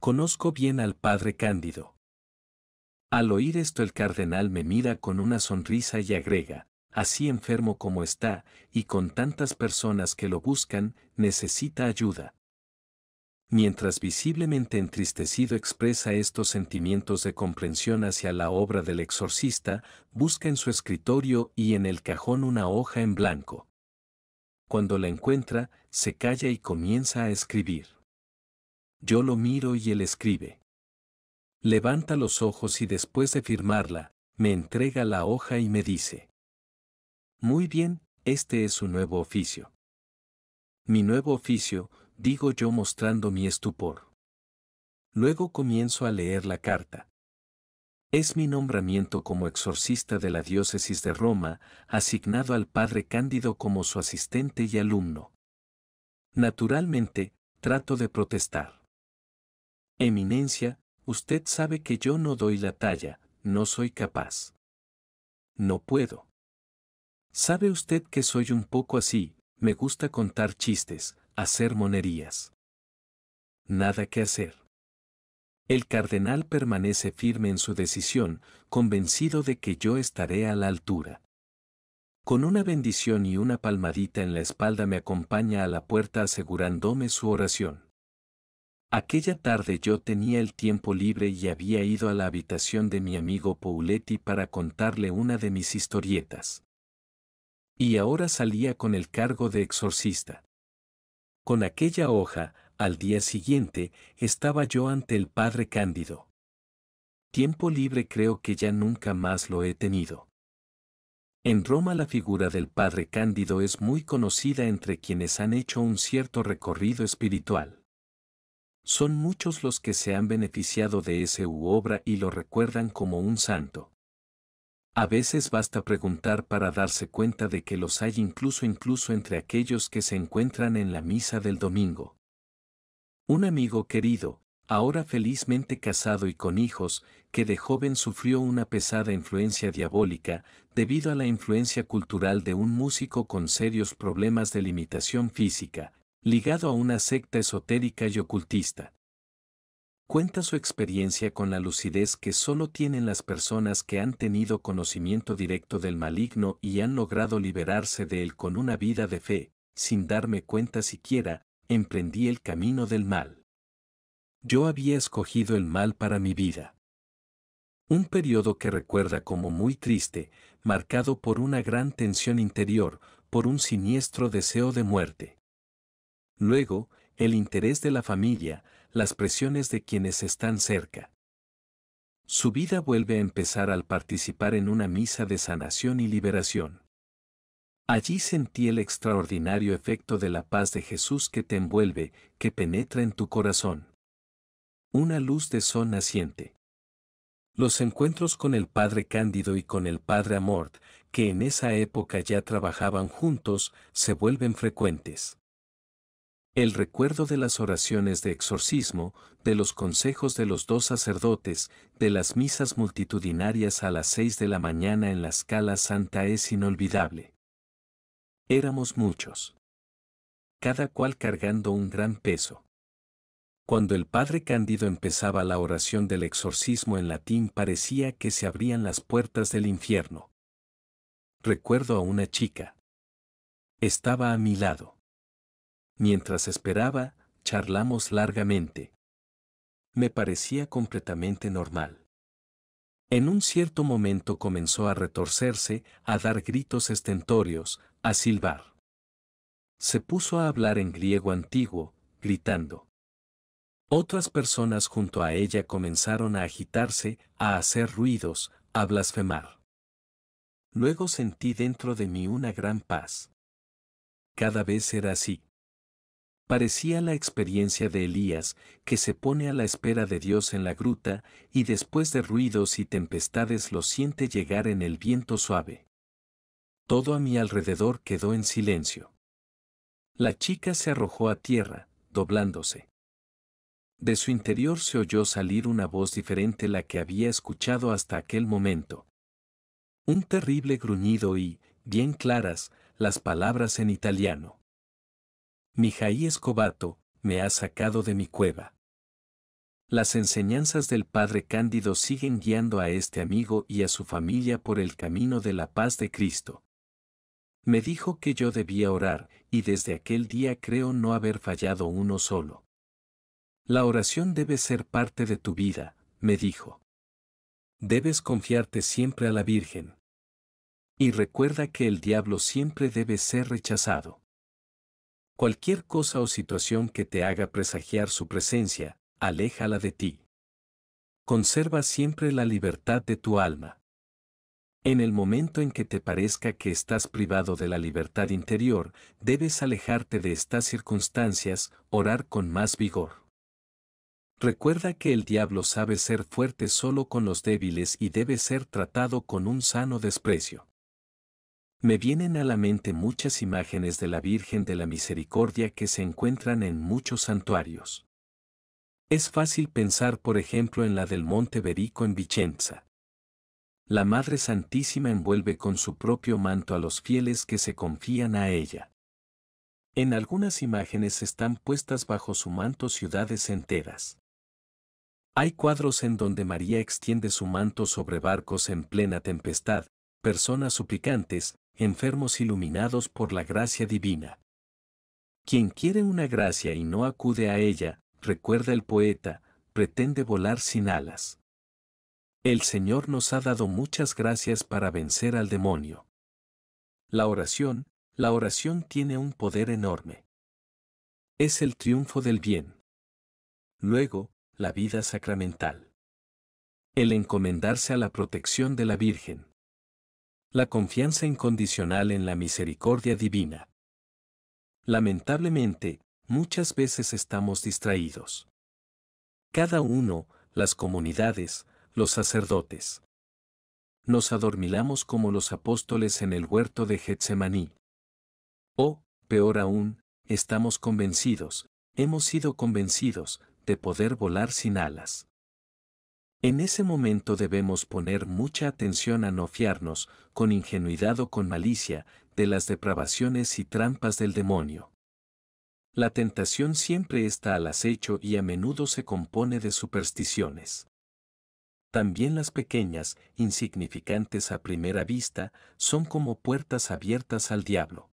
conozco bien al padre Cándido. Al oír esto el cardenal me mira con una sonrisa y agrega, así enfermo como está, y con tantas personas que lo buscan, necesita ayuda. Mientras visiblemente entristecido expresa estos sentimientos de comprensión hacia la obra del exorcista, busca en su escritorio y en el cajón una hoja en blanco. Cuando la encuentra, se calla y comienza a escribir. Yo lo miro y él escribe. Levanta los ojos y después de firmarla, me entrega la hoja y me dice. Muy bien, este es su nuevo oficio. Mi nuevo oficio, digo yo mostrando mi estupor. Luego comienzo a leer la carta. Es mi nombramiento como exorcista de la diócesis de Roma, asignado al padre Cándido como su asistente y alumno. Naturalmente, trato de protestar. Eminencia, usted sabe que yo no doy la talla, no soy capaz. No puedo. Sabe usted que soy un poco así, me gusta contar chistes, hacer monerías. Nada que hacer. El cardenal permanece firme en su decisión, convencido de que yo estaré a la altura. Con una bendición y una palmadita en la espalda me acompaña a la puerta asegurándome su oración. Aquella tarde yo tenía el tiempo libre y había ido a la habitación de mi amigo Pauletti para contarle una de mis historietas y ahora salía con el cargo de exorcista. Con aquella hoja, al día siguiente, estaba yo ante el padre Cándido. Tiempo libre creo que ya nunca más lo he tenido. En Roma la figura del padre Cándido es muy conocida entre quienes han hecho un cierto recorrido espiritual. Son muchos los que se han beneficiado de ese obra y lo recuerdan como un santo. A veces basta preguntar para darse cuenta de que los hay incluso incluso entre aquellos que se encuentran en la misa del domingo. Un amigo querido, ahora felizmente casado y con hijos, que de joven sufrió una pesada influencia diabólica debido a la influencia cultural de un músico con serios problemas de limitación física, ligado a una secta esotérica y ocultista cuenta su experiencia con la lucidez que solo tienen las personas que han tenido conocimiento directo del maligno y han logrado liberarse de él con una vida de fe, sin darme cuenta siquiera, emprendí el camino del mal. Yo había escogido el mal para mi vida. Un periodo que recuerda como muy triste, marcado por una gran tensión interior, por un siniestro deseo de muerte. Luego, el interés de la familia, las presiones de quienes están cerca. Su vida vuelve a empezar al participar en una misa de sanación y liberación. Allí sentí el extraordinario efecto de la paz de Jesús que te envuelve, que penetra en tu corazón. Una luz de sol naciente. Los encuentros con el Padre Cándido y con el Padre Amort, que en esa época ya trabajaban juntos, se vuelven frecuentes el recuerdo de las oraciones de exorcismo, de los consejos de los dos sacerdotes, de las misas multitudinarias a las seis de la mañana en la escala santa es inolvidable. Éramos muchos. Cada cual cargando un gran peso. Cuando el padre Cándido empezaba la oración del exorcismo en latín parecía que se abrían las puertas del infierno. Recuerdo a una chica. Estaba a mi lado Mientras esperaba, charlamos largamente. Me parecía completamente normal. En un cierto momento comenzó a retorcerse, a dar gritos estentorios, a silbar. Se puso a hablar en griego antiguo, gritando. Otras personas junto a ella comenzaron a agitarse, a hacer ruidos, a blasfemar. Luego sentí dentro de mí una gran paz. Cada vez era así parecía la experiencia de Elías, que se pone a la espera de Dios en la gruta, y después de ruidos y tempestades lo siente llegar en el viento suave. Todo a mi alrededor quedó en silencio. La chica se arrojó a tierra, doblándose. De su interior se oyó salir una voz diferente la que había escuchado hasta aquel momento. Un terrible gruñido y, bien claras, las palabras en italiano. Mijaí Escobato, me ha sacado de mi cueva. Las enseñanzas del Padre Cándido siguen guiando a este amigo y a su familia por el camino de la paz de Cristo. Me dijo que yo debía orar, y desde aquel día creo no haber fallado uno solo. La oración debe ser parte de tu vida, me dijo. Debes confiarte siempre a la Virgen. Y recuerda que el diablo siempre debe ser rechazado. Cualquier cosa o situación que te haga presagiar su presencia, aléjala de ti. Conserva siempre la libertad de tu alma. En el momento en que te parezca que estás privado de la libertad interior, debes alejarte de estas circunstancias, orar con más vigor. Recuerda que el diablo sabe ser fuerte solo con los débiles y debe ser tratado con un sano desprecio. Me vienen a la mente muchas imágenes de la Virgen de la Misericordia que se encuentran en muchos santuarios. Es fácil pensar, por ejemplo, en la del Monte Berico en Vicenza. La Madre Santísima envuelve con su propio manto a los fieles que se confían a ella. En algunas imágenes están puestas bajo su manto ciudades enteras. Hay cuadros en donde María extiende su manto sobre barcos en plena tempestad, personas suplicantes, enfermos iluminados por la gracia divina. Quien quiere una gracia y no acude a ella, recuerda el poeta, pretende volar sin alas. El Señor nos ha dado muchas gracias para vencer al demonio. La oración, la oración tiene un poder enorme. Es el triunfo del bien. Luego, la vida sacramental. El encomendarse a la protección de la Virgen. La confianza incondicional en la misericordia divina. Lamentablemente, muchas veces estamos distraídos. Cada uno, las comunidades, los sacerdotes. Nos adormilamos como los apóstoles en el huerto de Getsemaní. O, peor aún, estamos convencidos, hemos sido convencidos, de poder volar sin alas. En ese momento debemos poner mucha atención a no fiarnos, con ingenuidad o con malicia, de las depravaciones y trampas del demonio. La tentación siempre está al acecho y a menudo se compone de supersticiones. También las pequeñas, insignificantes a primera vista, son como puertas abiertas al diablo.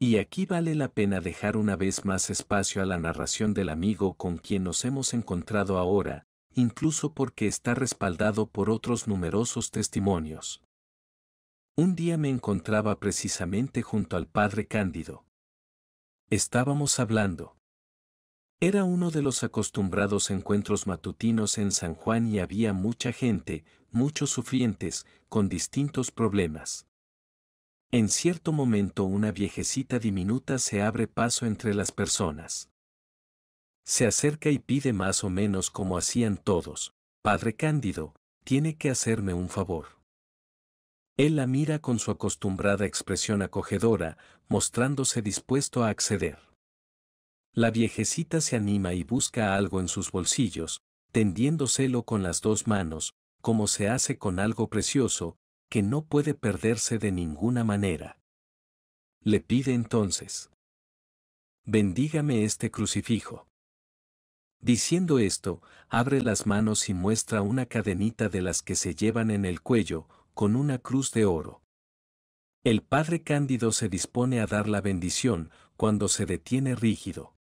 Y aquí vale la pena dejar una vez más espacio a la narración del amigo con quien nos hemos encontrado ahora, incluso porque está respaldado por otros numerosos testimonios. Un día me encontraba precisamente junto al padre Cándido. Estábamos hablando. Era uno de los acostumbrados encuentros matutinos en San Juan y había mucha gente, muchos sufrientes, con distintos problemas. En cierto momento una viejecita diminuta se abre paso entre las personas. Se acerca y pide más o menos como hacían todos. Padre Cándido, tiene que hacerme un favor. Él la mira con su acostumbrada expresión acogedora, mostrándose dispuesto a acceder. La viejecita se anima y busca algo en sus bolsillos, tendiéndoselo con las dos manos, como se hace con algo precioso, que no puede perderse de ninguna manera. Le pide entonces, bendígame este crucifijo. Diciendo esto, abre las manos y muestra una cadenita de las que se llevan en el cuello, con una cruz de oro. El padre Cándido se dispone a dar la bendición cuando se detiene rígido.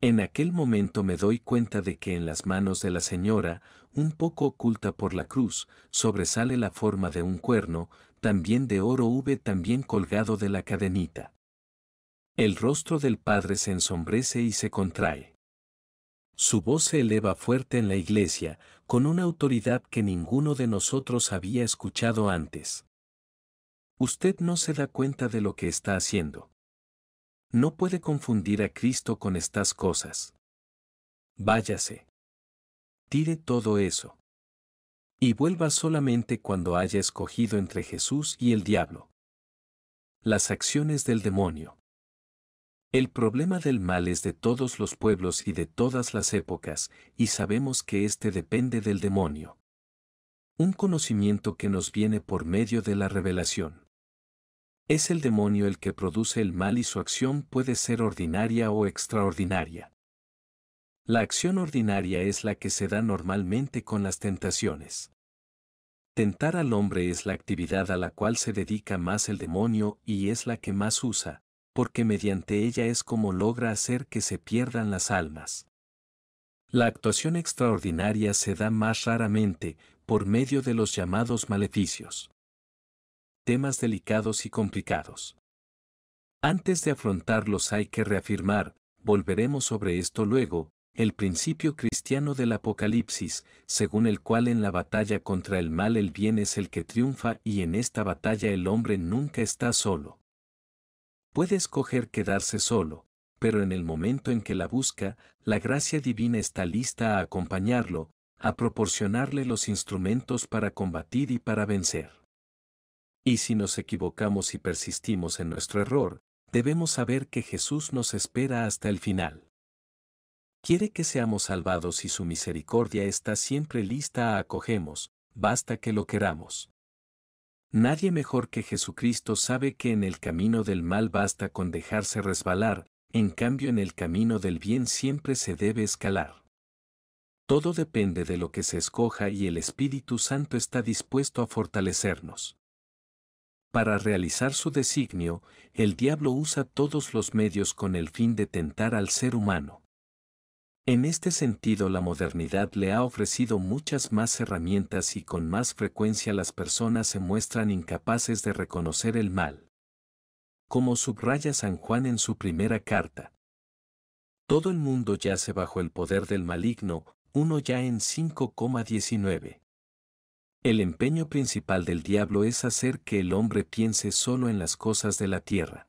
En aquel momento me doy cuenta de que en las manos de la señora, un poco oculta por la cruz, sobresale la forma de un cuerno, también de oro V también colgado de la cadenita. El rostro del padre se ensombrece y se contrae. Su voz se eleva fuerte en la iglesia, con una autoridad que ninguno de nosotros había escuchado antes. Usted no se da cuenta de lo que está haciendo. No puede confundir a Cristo con estas cosas. Váyase. Tire todo eso. Y vuelva solamente cuando haya escogido entre Jesús y el diablo. Las acciones del demonio. El problema del mal es de todos los pueblos y de todas las épocas, y sabemos que este depende del demonio. Un conocimiento que nos viene por medio de la revelación. Es el demonio el que produce el mal y su acción puede ser ordinaria o extraordinaria. La acción ordinaria es la que se da normalmente con las tentaciones. Tentar al hombre es la actividad a la cual se dedica más el demonio y es la que más usa, porque mediante ella es como logra hacer que se pierdan las almas. La actuación extraordinaria se da más raramente por medio de los llamados maleficios. Temas delicados y complicados. Antes de afrontarlos hay que reafirmar, volveremos sobre esto luego, el principio cristiano del Apocalipsis, según el cual en la batalla contra el mal el bien es el que triunfa y en esta batalla el hombre nunca está solo puede escoger quedarse solo, pero en el momento en que la busca, la gracia divina está lista a acompañarlo, a proporcionarle los instrumentos para combatir y para vencer. Y si nos equivocamos y persistimos en nuestro error, debemos saber que Jesús nos espera hasta el final. Quiere que seamos salvados y su misericordia está siempre lista a acogemos, basta que lo queramos. Nadie mejor que Jesucristo sabe que en el camino del mal basta con dejarse resbalar, en cambio en el camino del bien siempre se debe escalar. Todo depende de lo que se escoja y el Espíritu Santo está dispuesto a fortalecernos. Para realizar su designio, el diablo usa todos los medios con el fin de tentar al ser humano. En este sentido la modernidad le ha ofrecido muchas más herramientas y con más frecuencia las personas se muestran incapaces de reconocer el mal. Como subraya San Juan en su primera carta. Todo el mundo yace bajo el poder del maligno, uno ya en 5,19. El empeño principal del diablo es hacer que el hombre piense solo en las cosas de la tierra.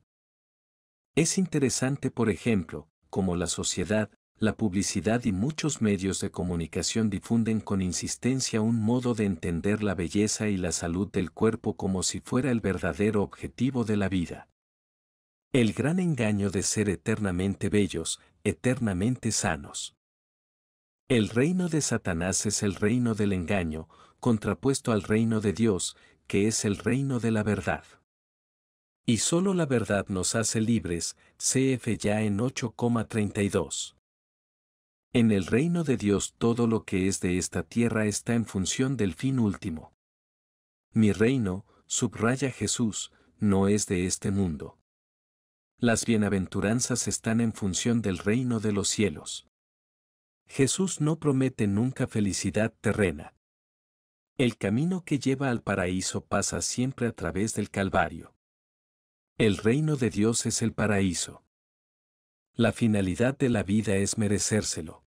Es interesante, por ejemplo, como la sociedad, la publicidad y muchos medios de comunicación difunden con insistencia un modo de entender la belleza y la salud del cuerpo como si fuera el verdadero objetivo de la vida. El gran engaño de ser eternamente bellos, eternamente sanos. El reino de Satanás es el reino del engaño, contrapuesto al reino de Dios, que es el reino de la verdad. Y solo la verdad nos hace libres, CF ya en 8,32. En el reino de Dios todo lo que es de esta tierra está en función del fin último. Mi reino, subraya Jesús, no es de este mundo. Las bienaventuranzas están en función del reino de los cielos. Jesús no promete nunca felicidad terrena. El camino que lleva al paraíso pasa siempre a través del Calvario. El reino de Dios es el paraíso. La finalidad de la vida es merecérselo.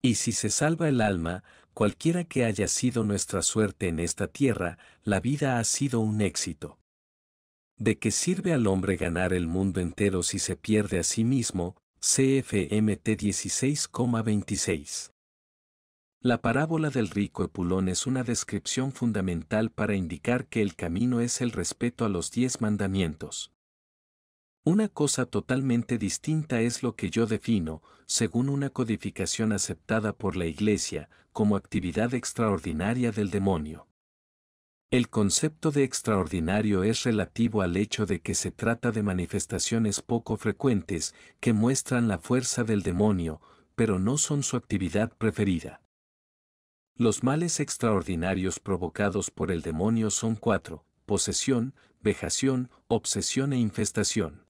Y si se salva el alma, cualquiera que haya sido nuestra suerte en esta tierra, la vida ha sido un éxito. ¿De qué sirve al hombre ganar el mundo entero si se pierde a sí mismo? CFMT 16,26. La parábola del rico Epulón es una descripción fundamental para indicar que el camino es el respeto a los diez mandamientos. Una cosa totalmente distinta es lo que yo defino, según una codificación aceptada por la Iglesia, como actividad extraordinaria del demonio. El concepto de extraordinario es relativo al hecho de que se trata de manifestaciones poco frecuentes que muestran la fuerza del demonio, pero no son su actividad preferida. Los males extraordinarios provocados por el demonio son cuatro, posesión, vejación, obsesión e infestación.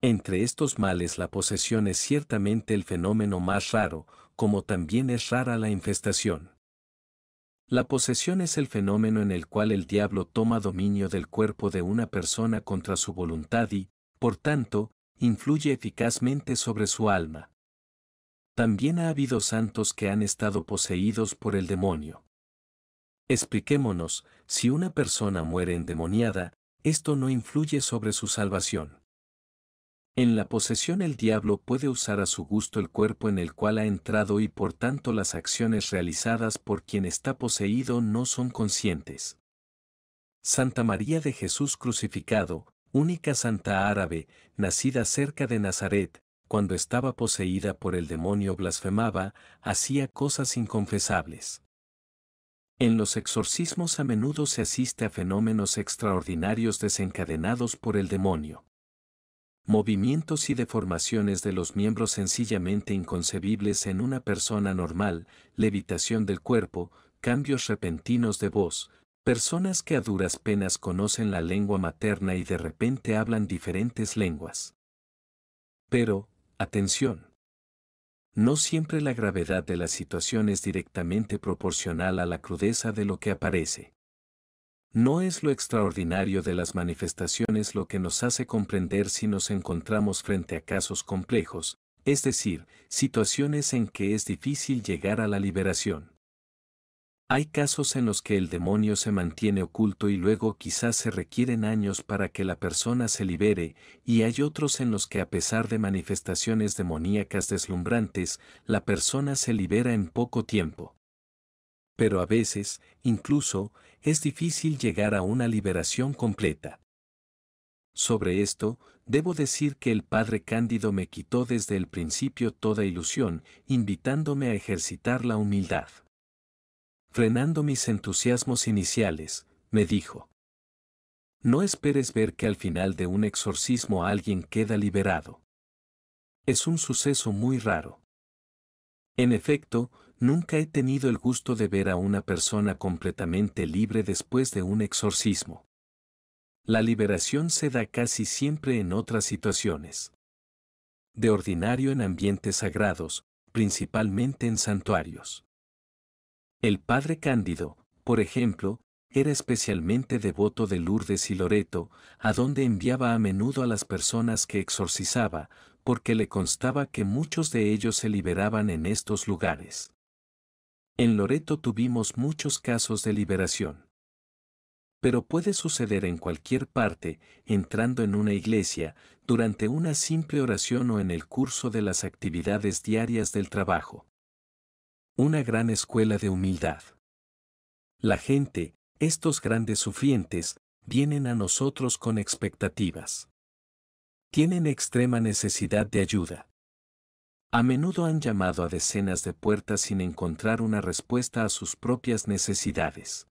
Entre estos males la posesión es ciertamente el fenómeno más raro, como también es rara la infestación. La posesión es el fenómeno en el cual el diablo toma dominio del cuerpo de una persona contra su voluntad y, por tanto, influye eficazmente sobre su alma. También ha habido santos que han estado poseídos por el demonio. Expliquémonos, si una persona muere endemoniada, esto no influye sobre su salvación. En la posesión el diablo puede usar a su gusto el cuerpo en el cual ha entrado y por tanto las acciones realizadas por quien está poseído no son conscientes. Santa María de Jesús crucificado, única santa árabe, nacida cerca de Nazaret, cuando estaba poseída por el demonio blasfemaba, hacía cosas inconfesables. En los exorcismos a menudo se asiste a fenómenos extraordinarios desencadenados por el demonio movimientos y deformaciones de los miembros sencillamente inconcebibles en una persona normal, levitación del cuerpo, cambios repentinos de voz, personas que a duras penas conocen la lengua materna y de repente hablan diferentes lenguas. Pero, atención. No siempre la gravedad de la situación es directamente proporcional a la crudeza de lo que aparece. No es lo extraordinario de las manifestaciones lo que nos hace comprender si nos encontramos frente a casos complejos, es decir, situaciones en que es difícil llegar a la liberación. Hay casos en los que el demonio se mantiene oculto y luego quizás se requieren años para que la persona se libere, y hay otros en los que a pesar de manifestaciones demoníacas deslumbrantes, la persona se libera en poco tiempo pero a veces, incluso, es difícil llegar a una liberación completa. Sobre esto, debo decir que el Padre Cándido me quitó desde el principio toda ilusión, invitándome a ejercitar la humildad. Frenando mis entusiasmos iniciales, me dijo, No esperes ver que al final de un exorcismo alguien queda liberado. Es un suceso muy raro. En efecto, nunca he tenido el gusto de ver a una persona completamente libre después de un exorcismo. La liberación se da casi siempre en otras situaciones. De ordinario en ambientes sagrados, principalmente en santuarios. El padre Cándido, por ejemplo, era especialmente devoto de Lourdes y Loreto, a donde enviaba a menudo a las personas que exorcizaba, porque le constaba que muchos de ellos se liberaban en estos lugares. En Loreto tuvimos muchos casos de liberación. Pero puede suceder en cualquier parte, entrando en una iglesia, durante una simple oración o en el curso de las actividades diarias del trabajo. Una gran escuela de humildad. La gente, estos grandes sufrientes, vienen a nosotros con expectativas. Tienen extrema necesidad de ayuda. A menudo han llamado a decenas de puertas sin encontrar una respuesta a sus propias necesidades.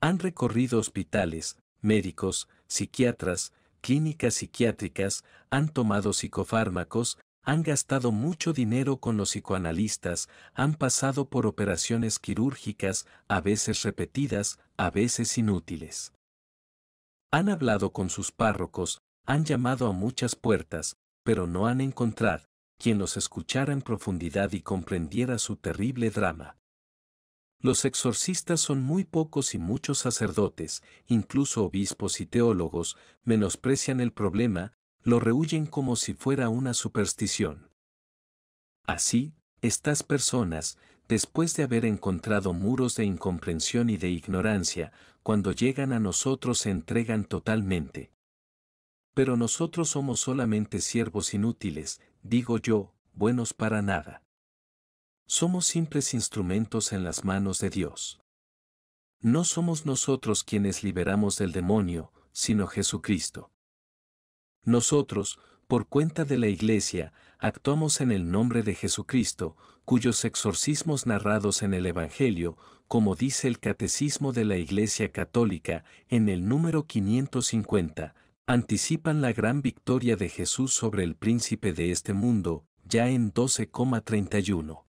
Han recorrido hospitales, médicos, psiquiatras, clínicas psiquiátricas, han tomado psicofármacos, han gastado mucho dinero con los psicoanalistas, han pasado por operaciones quirúrgicas, a veces repetidas, a veces inútiles. Han hablado con sus párrocos, han llamado a muchas puertas, pero no han encontrado quien los escuchara en profundidad y comprendiera su terrible drama. Los exorcistas son muy pocos y muchos sacerdotes, incluso obispos y teólogos, menosprecian el problema, lo rehuyen como si fuera una superstición. Así, estas personas, después de haber encontrado muros de incomprensión y de ignorancia, cuando llegan a nosotros se entregan totalmente. Pero nosotros somos solamente siervos inútiles, digo yo, buenos para nada. Somos simples instrumentos en las manos de Dios. No somos nosotros quienes liberamos del demonio, sino Jesucristo. Nosotros, por cuenta de la Iglesia, actuamos en el nombre de Jesucristo, cuyos exorcismos narrados en el Evangelio, como dice el Catecismo de la Iglesia Católica en el número 550, anticipan la gran victoria de Jesús sobre el príncipe de este mundo, ya en 12,31.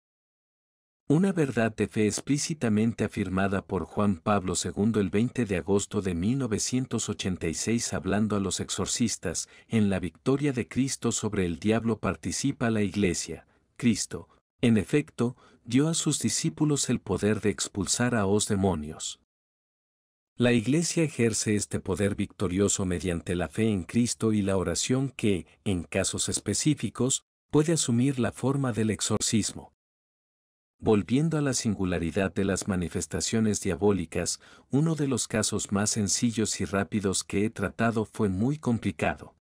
Una verdad de fe explícitamente afirmada por Juan Pablo II el 20 de agosto de 1986 hablando a los exorcistas, en la victoria de Cristo sobre el diablo participa la Iglesia. Cristo, en efecto, dio a sus discípulos el poder de expulsar a os demonios. La Iglesia ejerce este poder victorioso mediante la fe en Cristo y la oración que, en casos específicos, puede asumir la forma del exorcismo. Volviendo a la singularidad de las manifestaciones diabólicas, uno de los casos más sencillos y rápidos que he tratado fue muy complicado.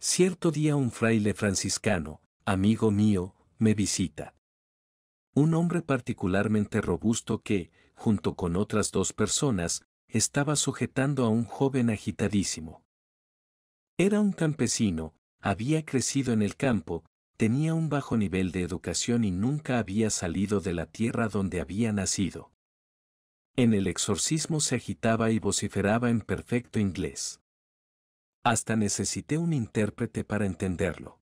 Cierto día un fraile franciscano, amigo mío, me visita. Un hombre particularmente robusto que, junto con otras dos personas, estaba sujetando a un joven agitadísimo. Era un campesino, había crecido en el campo, tenía un bajo nivel de educación y nunca había salido de la tierra donde había nacido. En el exorcismo se agitaba y vociferaba en perfecto inglés. Hasta necesité un intérprete para entenderlo.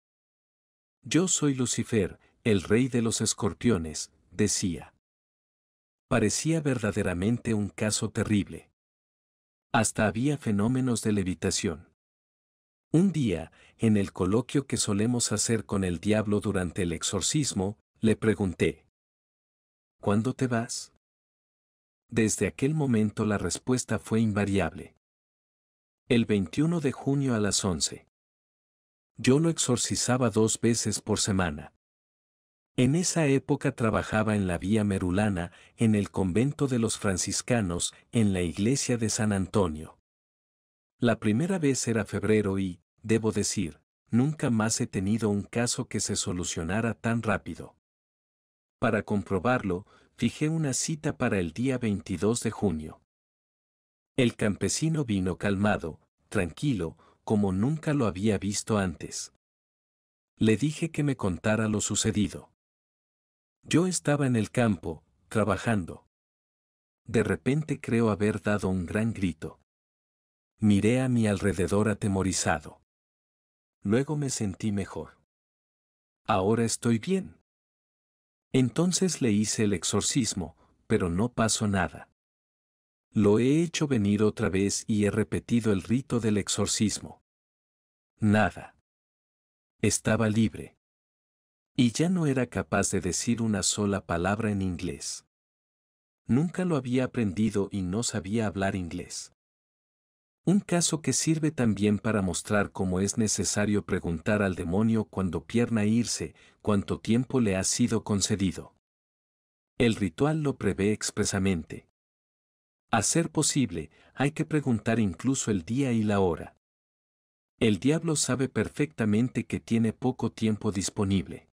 Yo soy Lucifer, el rey de los escorpiones, decía. Parecía verdaderamente un caso terrible. Hasta había fenómenos de levitación. Un día, en el coloquio que solemos hacer con el diablo durante el exorcismo, le pregunté, ¿Cuándo te vas? Desde aquel momento la respuesta fue invariable. El 21 de junio a las 11. Yo lo exorcizaba dos veces por semana. En esa época trabajaba en la Vía Merulana, en el convento de los franciscanos, en la iglesia de San Antonio. La primera vez era febrero y, debo decir, nunca más he tenido un caso que se solucionara tan rápido. Para comprobarlo, fijé una cita para el día 22 de junio. El campesino vino calmado, tranquilo, como nunca lo había visto antes. Le dije que me contara lo sucedido. Yo estaba en el campo, trabajando. De repente creo haber dado un gran grito. Miré a mi alrededor atemorizado. Luego me sentí mejor. Ahora estoy bien. Entonces le hice el exorcismo, pero no pasó nada. Lo he hecho venir otra vez y he repetido el rito del exorcismo. Nada. Estaba libre. Y ya no era capaz de decir una sola palabra en inglés. Nunca lo había aprendido y no sabía hablar inglés. Un caso que sirve también para mostrar cómo es necesario preguntar al demonio cuando pierna irse cuánto tiempo le ha sido concedido. El ritual lo prevé expresamente. A ser posible, hay que preguntar incluso el día y la hora. El diablo sabe perfectamente que tiene poco tiempo disponible.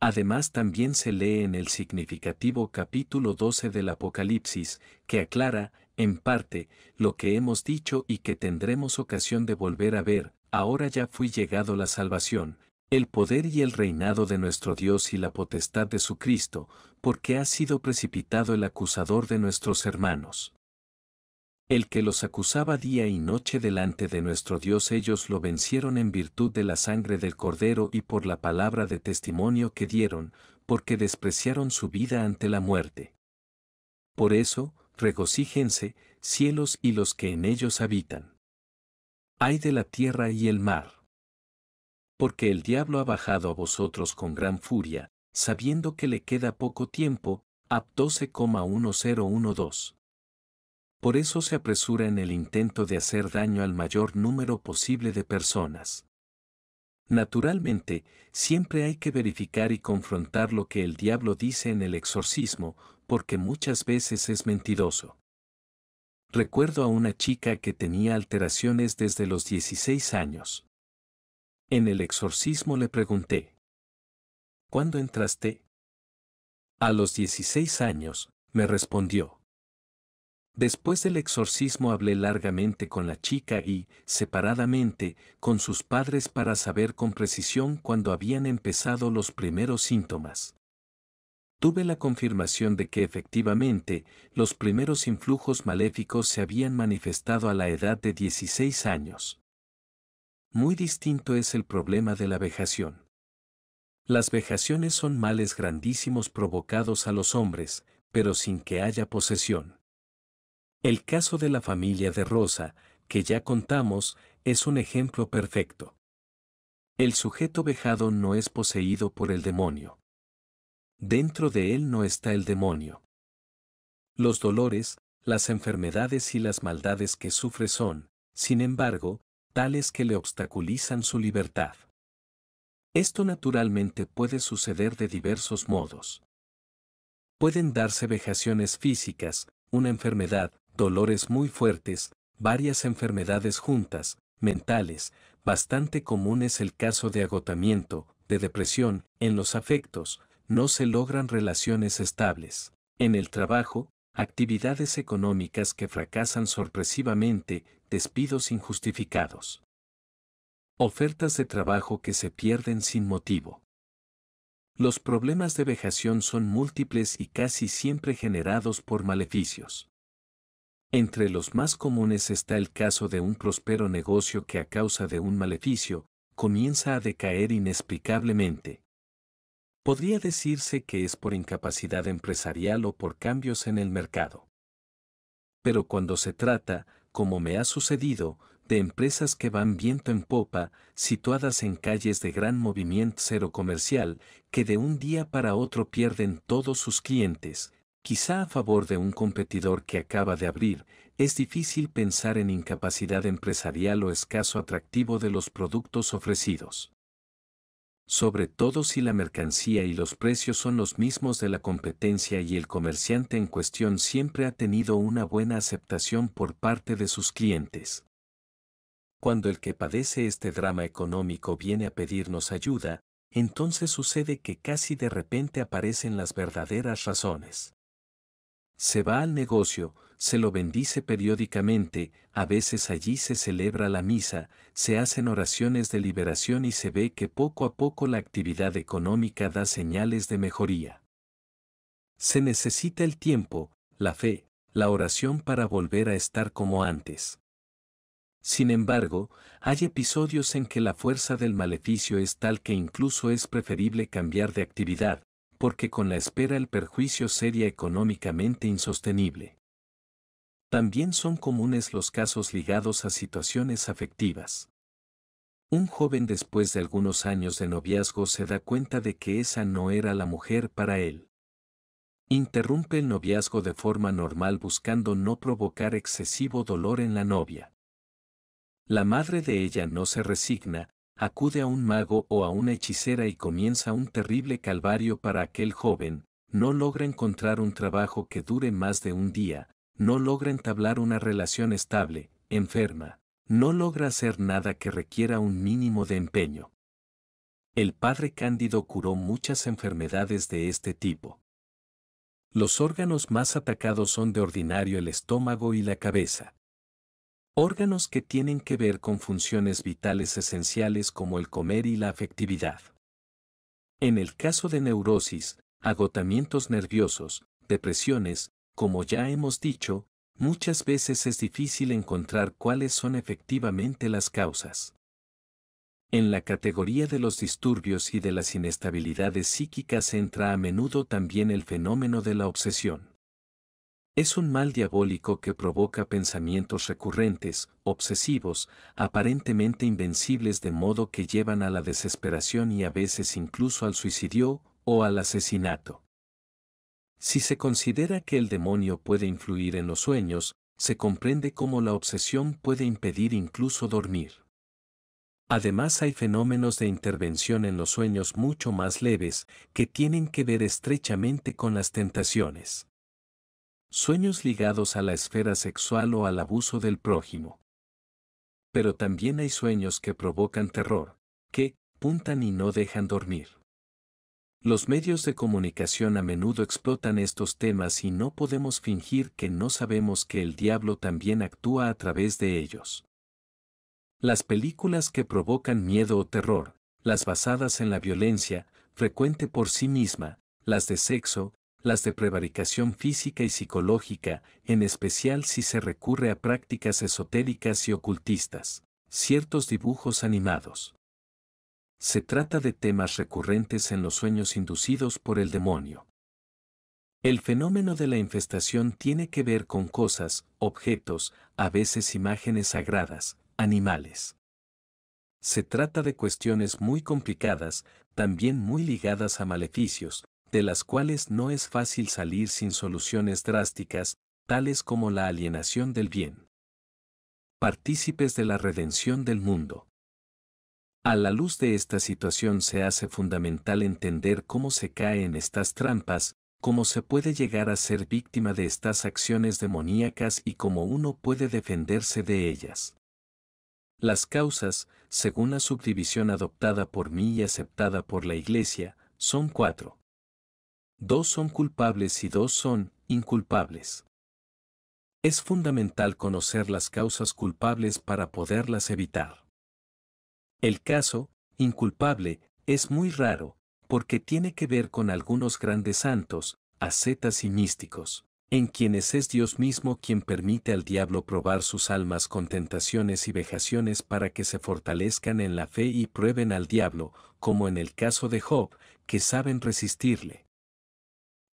Además también se lee en el significativo capítulo 12 del Apocalipsis, que aclara, en parte, lo que hemos dicho y que tendremos ocasión de volver a ver, ahora ya fui llegado la salvación, el poder y el reinado de nuestro Dios y la potestad de su Cristo, porque ha sido precipitado el acusador de nuestros hermanos. El que los acusaba día y noche delante de nuestro Dios ellos lo vencieron en virtud de la sangre del cordero y por la palabra de testimonio que dieron, porque despreciaron su vida ante la muerte. Por eso, regocíjense, cielos y los que en ellos habitan. Ay de la tierra y el mar. Porque el diablo ha bajado a vosotros con gran furia, sabiendo que le queda poco tiempo, ap 12,1012 por eso se apresura en el intento de hacer daño al mayor número posible de personas. Naturalmente, siempre hay que verificar y confrontar lo que el diablo dice en el exorcismo, porque muchas veces es mentiroso. Recuerdo a una chica que tenía alteraciones desde los 16 años. En el exorcismo le pregunté, ¿Cuándo entraste? A los 16 años, me respondió. Después del exorcismo hablé largamente con la chica y, separadamente, con sus padres para saber con precisión cuándo habían empezado los primeros síntomas. Tuve la confirmación de que efectivamente los primeros influjos maléficos se habían manifestado a la edad de 16 años. Muy distinto es el problema de la vejación. Las vejaciones son males grandísimos provocados a los hombres, pero sin que haya posesión. El caso de la familia de Rosa, que ya contamos, es un ejemplo perfecto. El sujeto vejado no es poseído por el demonio. Dentro de él no está el demonio. Los dolores, las enfermedades y las maldades que sufre son, sin embargo, tales que le obstaculizan su libertad. Esto naturalmente puede suceder de diversos modos. Pueden darse vejaciones físicas, una enfermedad, dolores muy fuertes, varias enfermedades juntas, mentales, bastante común es el caso de agotamiento, de depresión, en los afectos, no se logran relaciones estables. En el trabajo, actividades económicas que fracasan sorpresivamente, despidos injustificados. Ofertas de trabajo que se pierden sin motivo. Los problemas de vejación son múltiples y casi siempre generados por maleficios. Entre los más comunes está el caso de un próspero negocio que a causa de un maleficio, comienza a decaer inexplicablemente. Podría decirse que es por incapacidad empresarial o por cambios en el mercado. Pero cuando se trata, como me ha sucedido, de empresas que van viento en popa, situadas en calles de gran movimiento cero comercial, que de un día para otro pierden todos sus clientes, Quizá a favor de un competidor que acaba de abrir, es difícil pensar en incapacidad empresarial o escaso atractivo de los productos ofrecidos. Sobre todo si la mercancía y los precios son los mismos de la competencia y el comerciante en cuestión siempre ha tenido una buena aceptación por parte de sus clientes. Cuando el que padece este drama económico viene a pedirnos ayuda, entonces sucede que casi de repente aparecen las verdaderas razones se va al negocio, se lo bendice periódicamente, a veces allí se celebra la misa, se hacen oraciones de liberación y se ve que poco a poco la actividad económica da señales de mejoría. Se necesita el tiempo, la fe, la oración para volver a estar como antes. Sin embargo, hay episodios en que la fuerza del maleficio es tal que incluso es preferible cambiar de actividad, porque con la espera el perjuicio sería económicamente insostenible. También son comunes los casos ligados a situaciones afectivas. Un joven después de algunos años de noviazgo se da cuenta de que esa no era la mujer para él. Interrumpe el noviazgo de forma normal buscando no provocar excesivo dolor en la novia. La madre de ella no se resigna, acude a un mago o a una hechicera y comienza un terrible calvario para aquel joven, no logra encontrar un trabajo que dure más de un día, no logra entablar una relación estable, enferma, no logra hacer nada que requiera un mínimo de empeño. El padre Cándido curó muchas enfermedades de este tipo. Los órganos más atacados son de ordinario el estómago y la cabeza órganos que tienen que ver con funciones vitales esenciales como el comer y la afectividad. En el caso de neurosis, agotamientos nerviosos, depresiones, como ya hemos dicho, muchas veces es difícil encontrar cuáles son efectivamente las causas. En la categoría de los disturbios y de las inestabilidades psíquicas entra a menudo también el fenómeno de la obsesión. Es un mal diabólico que provoca pensamientos recurrentes, obsesivos, aparentemente invencibles de modo que llevan a la desesperación y a veces incluso al suicidio o al asesinato. Si se considera que el demonio puede influir en los sueños, se comprende cómo la obsesión puede impedir incluso dormir. Además hay fenómenos de intervención en los sueños mucho más leves que tienen que ver estrechamente con las tentaciones sueños ligados a la esfera sexual o al abuso del prójimo. Pero también hay sueños que provocan terror, que puntan y no dejan dormir. Los medios de comunicación a menudo explotan estos temas y no podemos fingir que no sabemos que el diablo también actúa a través de ellos. Las películas que provocan miedo o terror, las basadas en la violencia, frecuente por sí misma, las de sexo, las de prevaricación física y psicológica, en especial si se recurre a prácticas esotéricas y ocultistas, ciertos dibujos animados. Se trata de temas recurrentes en los sueños inducidos por el demonio. El fenómeno de la infestación tiene que ver con cosas, objetos, a veces imágenes sagradas, animales. Se trata de cuestiones muy complicadas, también muy ligadas a maleficios, de las cuales no es fácil salir sin soluciones drásticas, tales como la alienación del bien. Partícipes de la redención del mundo. A la luz de esta situación se hace fundamental entender cómo se cae en estas trampas, cómo se puede llegar a ser víctima de estas acciones demoníacas y cómo uno puede defenderse de ellas. Las causas, según la subdivisión adoptada por mí y aceptada por la Iglesia, son cuatro dos son culpables y dos son inculpables. Es fundamental conocer las causas culpables para poderlas evitar. El caso, inculpable, es muy raro, porque tiene que ver con algunos grandes santos, ascetas y místicos, en quienes es Dios mismo quien permite al diablo probar sus almas con tentaciones y vejaciones para que se fortalezcan en la fe y prueben al diablo, como en el caso de Job, que saben resistirle.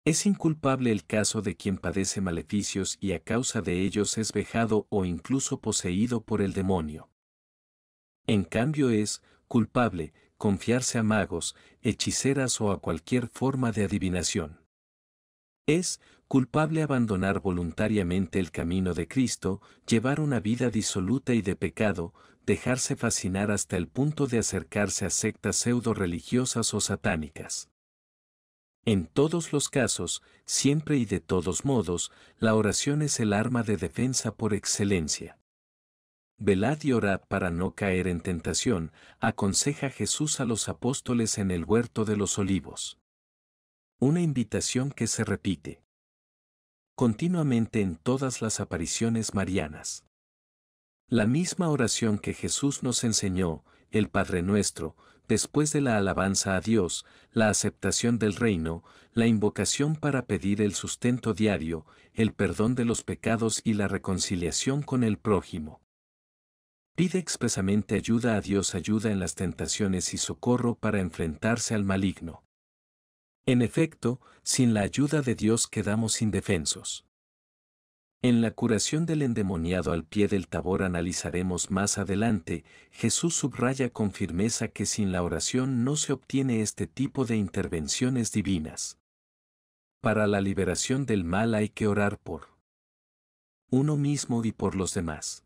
Es inculpable el caso de quien padece maleficios y a causa de ellos es vejado o incluso poseído por el demonio. En cambio es, culpable, confiarse a magos, hechiceras o a cualquier forma de adivinación. Es, culpable abandonar voluntariamente el camino de Cristo, llevar una vida disoluta y de pecado, dejarse fascinar hasta el punto de acercarse a sectas pseudo religiosas o satánicas. En todos los casos, siempre y de todos modos, la oración es el arma de defensa por excelencia. Velad y orad para no caer en tentación, aconseja Jesús a los apóstoles en el huerto de los olivos. Una invitación que se repite continuamente en todas las apariciones marianas. La misma oración que Jesús nos enseñó, el Padre Nuestro, después de la alabanza a Dios, la aceptación del reino, la invocación para pedir el sustento diario, el perdón de los pecados y la reconciliación con el prójimo. Pide expresamente ayuda a Dios, ayuda en las tentaciones y socorro para enfrentarse al maligno. En efecto, sin la ayuda de Dios quedamos indefensos. En la curación del endemoniado al pie del tabor analizaremos más adelante, Jesús subraya con firmeza que sin la oración no se obtiene este tipo de intervenciones divinas. Para la liberación del mal hay que orar por uno mismo y por los demás.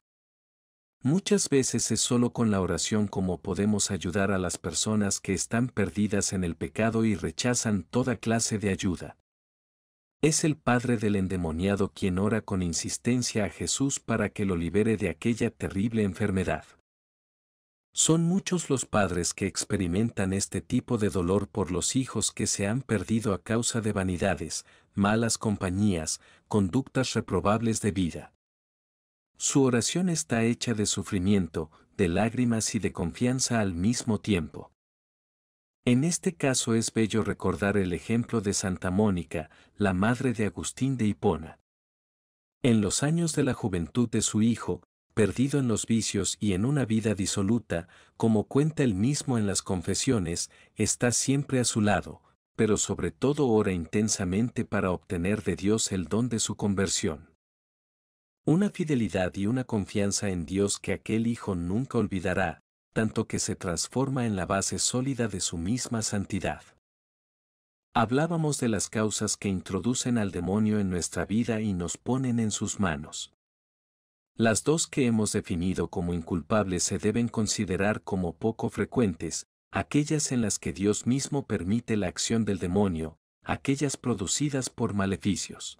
Muchas veces es solo con la oración como podemos ayudar a las personas que están perdidas en el pecado y rechazan toda clase de ayuda. Es el padre del endemoniado quien ora con insistencia a Jesús para que lo libere de aquella terrible enfermedad. Son muchos los padres que experimentan este tipo de dolor por los hijos que se han perdido a causa de vanidades, malas compañías, conductas reprobables de vida. Su oración está hecha de sufrimiento, de lágrimas y de confianza al mismo tiempo. En este caso es bello recordar el ejemplo de Santa Mónica, la madre de Agustín de Hipona. En los años de la juventud de su hijo, perdido en los vicios y en una vida disoluta, como cuenta él mismo en las confesiones, está siempre a su lado, pero sobre todo ora intensamente para obtener de Dios el don de su conversión. Una fidelidad y una confianza en Dios que aquel hijo nunca olvidará, tanto que se transforma en la base sólida de su misma santidad. Hablábamos de las causas que introducen al demonio en nuestra vida y nos ponen en sus manos. Las dos que hemos definido como inculpables se deben considerar como poco frecuentes, aquellas en las que Dios mismo permite la acción del demonio, aquellas producidas por maleficios.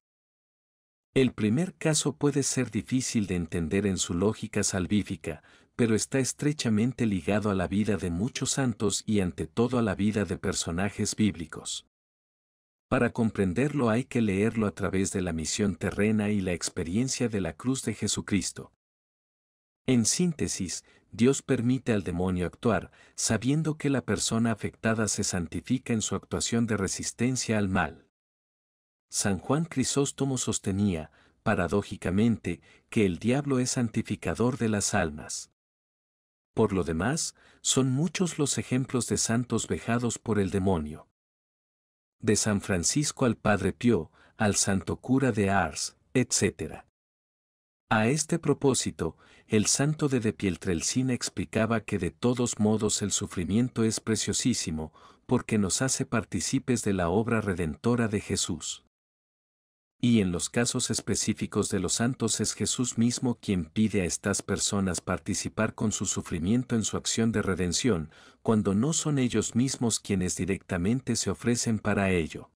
El primer caso puede ser difícil de entender en su lógica salvífica, pero está estrechamente ligado a la vida de muchos santos y ante todo a la vida de personajes bíblicos. Para comprenderlo hay que leerlo a través de la misión terrena y la experiencia de la cruz de Jesucristo. En síntesis, Dios permite al demonio actuar, sabiendo que la persona afectada se santifica en su actuación de resistencia al mal. San Juan Crisóstomo sostenía, paradójicamente, que el diablo es santificador de las almas. Por lo demás, son muchos los ejemplos de santos vejados por el demonio. De San Francisco al Padre Pío, al Santo Cura de Ars, etc. A este propósito, el santo de, de explicaba que de todos modos el sufrimiento es preciosísimo, porque nos hace partícipes de la obra redentora de Jesús y en los casos específicos de los santos es Jesús mismo quien pide a estas personas participar con su sufrimiento en su acción de redención, cuando no son ellos mismos quienes directamente se ofrecen para ello.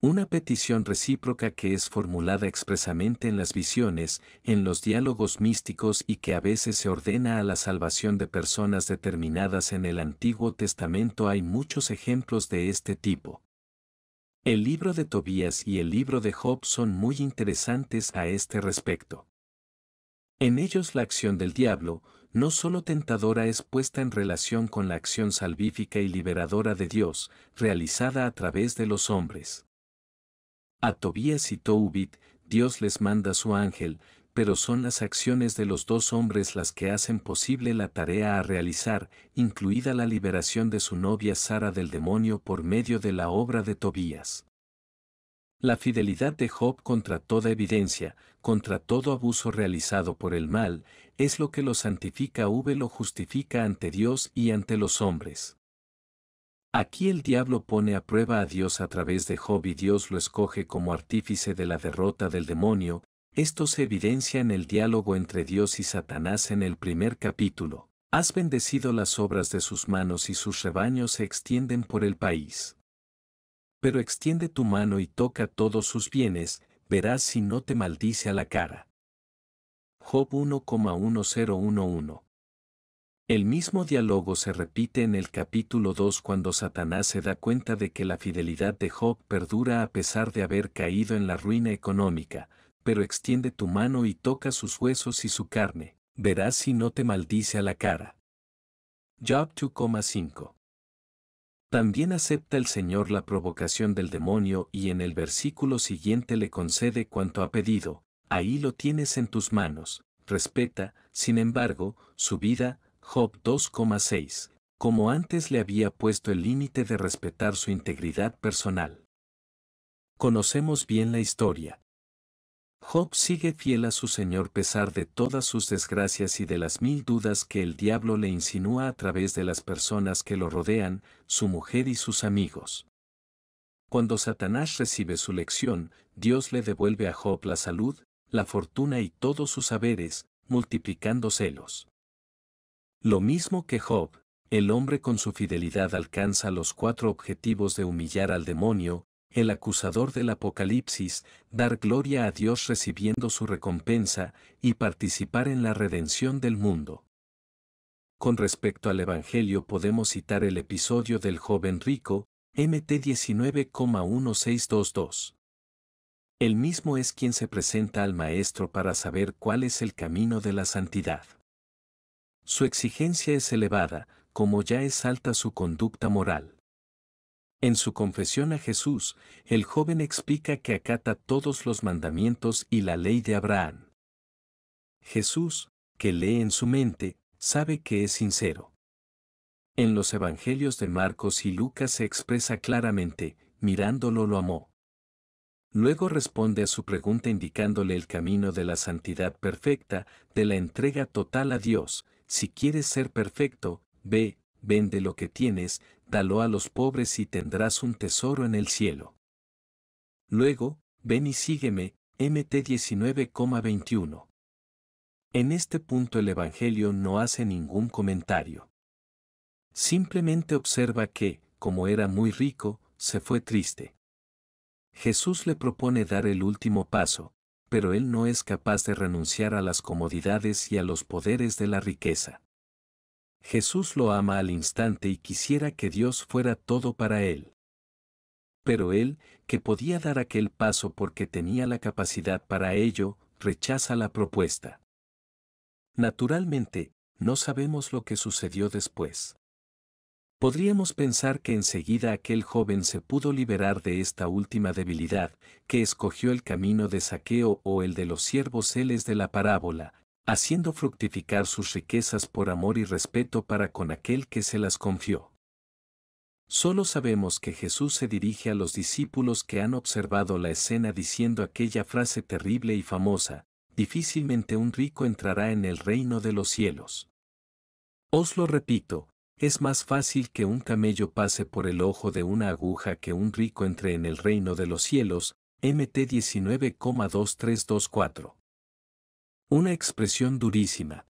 Una petición recíproca que es formulada expresamente en las visiones, en los diálogos místicos y que a veces se ordena a la salvación de personas determinadas en el Antiguo Testamento hay muchos ejemplos de este tipo. El libro de Tobías y el libro de Job son muy interesantes a este respecto. En ellos la acción del diablo, no solo tentadora es puesta en relación con la acción salvífica y liberadora de Dios, realizada a través de los hombres. A Tobías y Tobit, Dios les manda su ángel, pero son las acciones de los dos hombres las que hacen posible la tarea a realizar, incluida la liberación de su novia Sara del demonio por medio de la obra de Tobías. La fidelidad de Job contra toda evidencia, contra todo abuso realizado por el mal, es lo que lo santifica v lo justifica ante Dios y ante los hombres. Aquí el diablo pone a prueba a Dios a través de Job y Dios lo escoge como artífice de la derrota del demonio, esto se evidencia en el diálogo entre Dios y Satanás en el primer capítulo. Has bendecido las obras de sus manos y sus rebaños se extienden por el país. Pero extiende tu mano y toca todos sus bienes, verás si no te maldice a la cara. Job 1,1011 el mismo diálogo se repite en el capítulo 2 cuando Satanás se da cuenta de que la fidelidad de Job perdura a pesar de haber caído en la ruina económica, pero extiende tu mano y toca sus huesos y su carne, verás si no te maldice a la cara. Job 2,5 también acepta el Señor la provocación del demonio y en el versículo siguiente le concede cuanto ha pedido, ahí lo tienes en tus manos, respeta, sin embargo, su vida, Job 2,6, como antes le había puesto el límite de respetar su integridad personal. Conocemos bien la historia, Job sigue fiel a su Señor pesar de todas sus desgracias y de las mil dudas que el diablo le insinúa a través de las personas que lo rodean, su mujer y sus amigos. Cuando Satanás recibe su lección, Dios le devuelve a Job la salud, la fortuna y todos sus saberes, celos. Lo mismo que Job, el hombre con su fidelidad alcanza los cuatro objetivos de humillar al demonio, el acusador del Apocalipsis, dar gloria a Dios recibiendo su recompensa y participar en la redención del mundo. Con respecto al Evangelio podemos citar el episodio del joven rico, MT 19,1622. El mismo es quien se presenta al Maestro para saber cuál es el camino de la santidad. Su exigencia es elevada, como ya es alta su conducta moral. En su confesión a Jesús, el joven explica que acata todos los mandamientos y la ley de Abraham. Jesús, que lee en su mente, sabe que es sincero. En los evangelios de Marcos y Lucas se expresa claramente, mirándolo lo amó. Luego responde a su pregunta indicándole el camino de la santidad perfecta, de la entrega total a Dios, si quieres ser perfecto, ve, vende lo que tienes, dalo a los pobres y tendrás un tesoro en el cielo. Luego, ven y sígueme, MT 19,21. En este punto el Evangelio no hace ningún comentario. Simplemente observa que, como era muy rico, se fue triste. Jesús le propone dar el último paso, pero él no es capaz de renunciar a las comodidades y a los poderes de la riqueza. Jesús lo ama al instante y quisiera que Dios fuera todo para él. Pero él, que podía dar aquel paso porque tenía la capacidad para ello, rechaza la propuesta. Naturalmente, no sabemos lo que sucedió después. Podríamos pensar que enseguida aquel joven se pudo liberar de esta última debilidad, que escogió el camino de saqueo o el de los siervos celes de la parábola, haciendo fructificar sus riquezas por amor y respeto para con aquel que se las confió. Solo sabemos que Jesús se dirige a los discípulos que han observado la escena diciendo aquella frase terrible y famosa, difícilmente un rico entrará en el reino de los cielos. Os lo repito, es más fácil que un camello pase por el ojo de una aguja que un rico entre en el reino de los cielos, MT 19,2324. Una expresión durísima.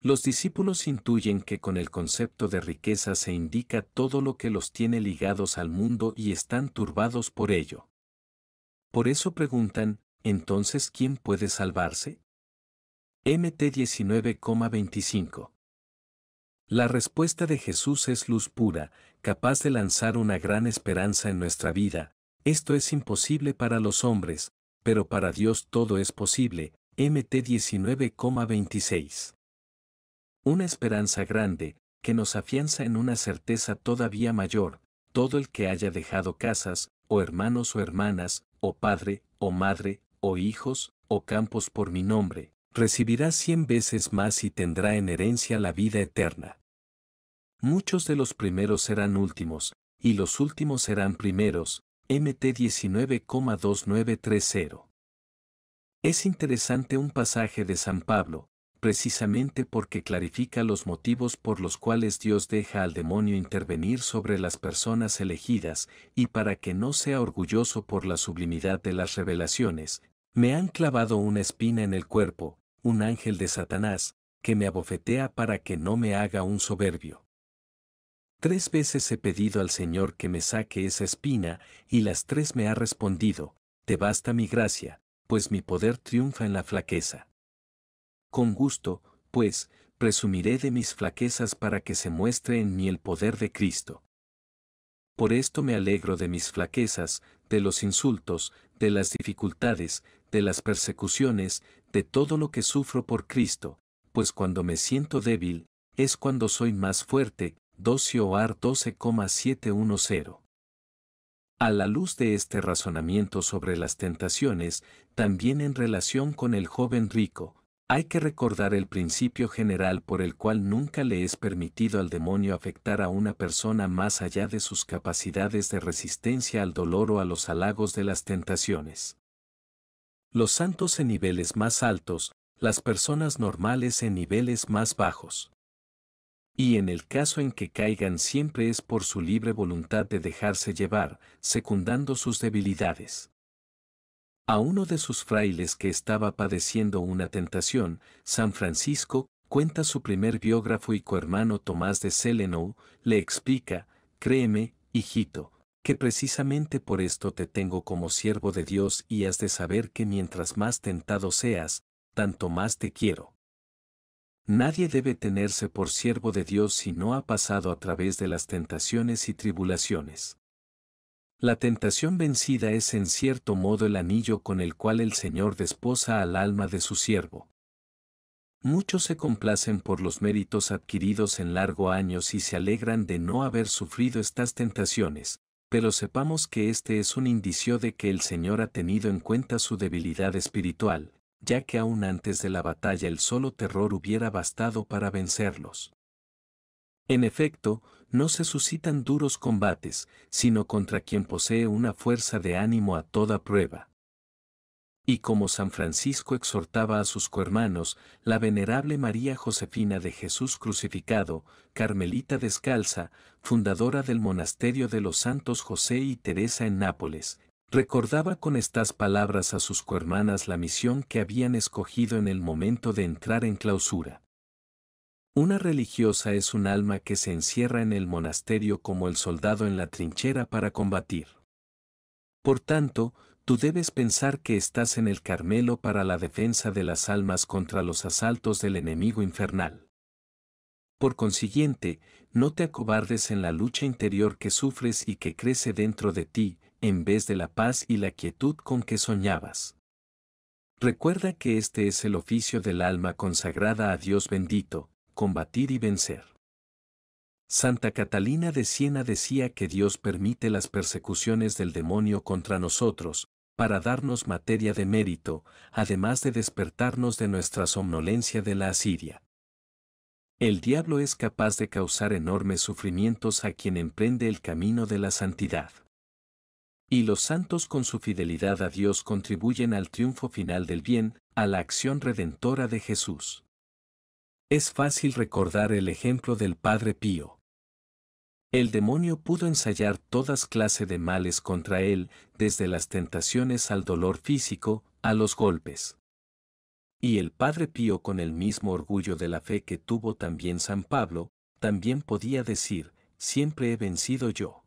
Los discípulos intuyen que con el concepto de riqueza se indica todo lo que los tiene ligados al mundo y están turbados por ello. Por eso preguntan, entonces, ¿quién puede salvarse? MT 19,25. La respuesta de Jesús es luz pura, capaz de lanzar una gran esperanza en nuestra vida. Esto es imposible para los hombres, pero para Dios todo es posible, MT 19,26. Una esperanza grande, que nos afianza en una certeza todavía mayor, todo el que haya dejado casas, o hermanos o hermanas, o padre, o madre, o hijos, o campos por mi nombre, recibirá cien veces más y tendrá en herencia la vida eterna. Muchos de los primeros serán últimos, y los últimos serán primeros. MT 19,2930. Es interesante un pasaje de San Pablo, precisamente porque clarifica los motivos por los cuales Dios deja al demonio intervenir sobre las personas elegidas y para que no sea orgulloso por la sublimidad de las revelaciones, me han clavado una espina en el cuerpo, un ángel de Satanás, que me abofetea para que no me haga un soberbio. Tres veces he pedido al Señor que me saque esa espina, y las tres me ha respondido, Te basta mi gracia, pues mi poder triunfa en la flaqueza. Con gusto, pues, presumiré de mis flaquezas para que se muestre en mí el poder de Cristo. Por esto me alegro de mis flaquezas, de los insultos, de las dificultades, de las persecuciones, de todo lo que sufro por Cristo, pues cuando me siento débil, es cuando soy más fuerte. 12 OAR 12,710 a la luz de este razonamiento sobre las tentaciones, también en relación con el joven rico, hay que recordar el principio general por el cual nunca le es permitido al demonio afectar a una persona más allá de sus capacidades de resistencia al dolor o a los halagos de las tentaciones. Los santos en niveles más altos, las personas normales en niveles más bajos. Y en el caso en que caigan siempre es por su libre voluntad de dejarse llevar, secundando sus debilidades. A uno de sus frailes que estaba padeciendo una tentación, San Francisco, cuenta su primer biógrafo y cohermano Tomás de Selenow, le explica, créeme, hijito, que precisamente por esto te tengo como siervo de Dios y has de saber que mientras más tentado seas, tanto más te quiero. Nadie debe tenerse por siervo de Dios si no ha pasado a través de las tentaciones y tribulaciones. La tentación vencida es en cierto modo el anillo con el cual el Señor desposa al alma de su siervo. Muchos se complacen por los méritos adquiridos en largo años y se alegran de no haber sufrido estas tentaciones, pero sepamos que este es un indicio de que el Señor ha tenido en cuenta su debilidad espiritual, ya que aún antes de la batalla el solo terror hubiera bastado para vencerlos. En efecto, no se suscitan duros combates, sino contra quien posee una fuerza de ánimo a toda prueba. Y como San Francisco exhortaba a sus cohermanos, la venerable María Josefina de Jesús crucificado, Carmelita descalza, fundadora del monasterio de los santos José y Teresa en Nápoles, Recordaba con estas palabras a sus cohermanas la misión que habían escogido en el momento de entrar en clausura. Una religiosa es un alma que se encierra en el monasterio como el soldado en la trinchera para combatir. Por tanto, tú debes pensar que estás en el Carmelo para la defensa de las almas contra los asaltos del enemigo infernal. Por consiguiente, no te acobardes en la lucha interior que sufres y que crece dentro de ti, en vez de la paz y la quietud con que soñabas. Recuerda que este es el oficio del alma consagrada a Dios bendito, combatir y vencer. Santa Catalina de Siena decía que Dios permite las persecuciones del demonio contra nosotros, para darnos materia de mérito, además de despertarnos de nuestra somnolencia de la asiria. El diablo es capaz de causar enormes sufrimientos a quien emprende el camino de la santidad. Y los santos con su fidelidad a Dios contribuyen al triunfo final del bien, a la acción redentora de Jesús. Es fácil recordar el ejemplo del Padre Pío. El demonio pudo ensayar todas clase de males contra él, desde las tentaciones al dolor físico, a los golpes. Y el Padre Pío con el mismo orgullo de la fe que tuvo también San Pablo, también podía decir, siempre he vencido yo.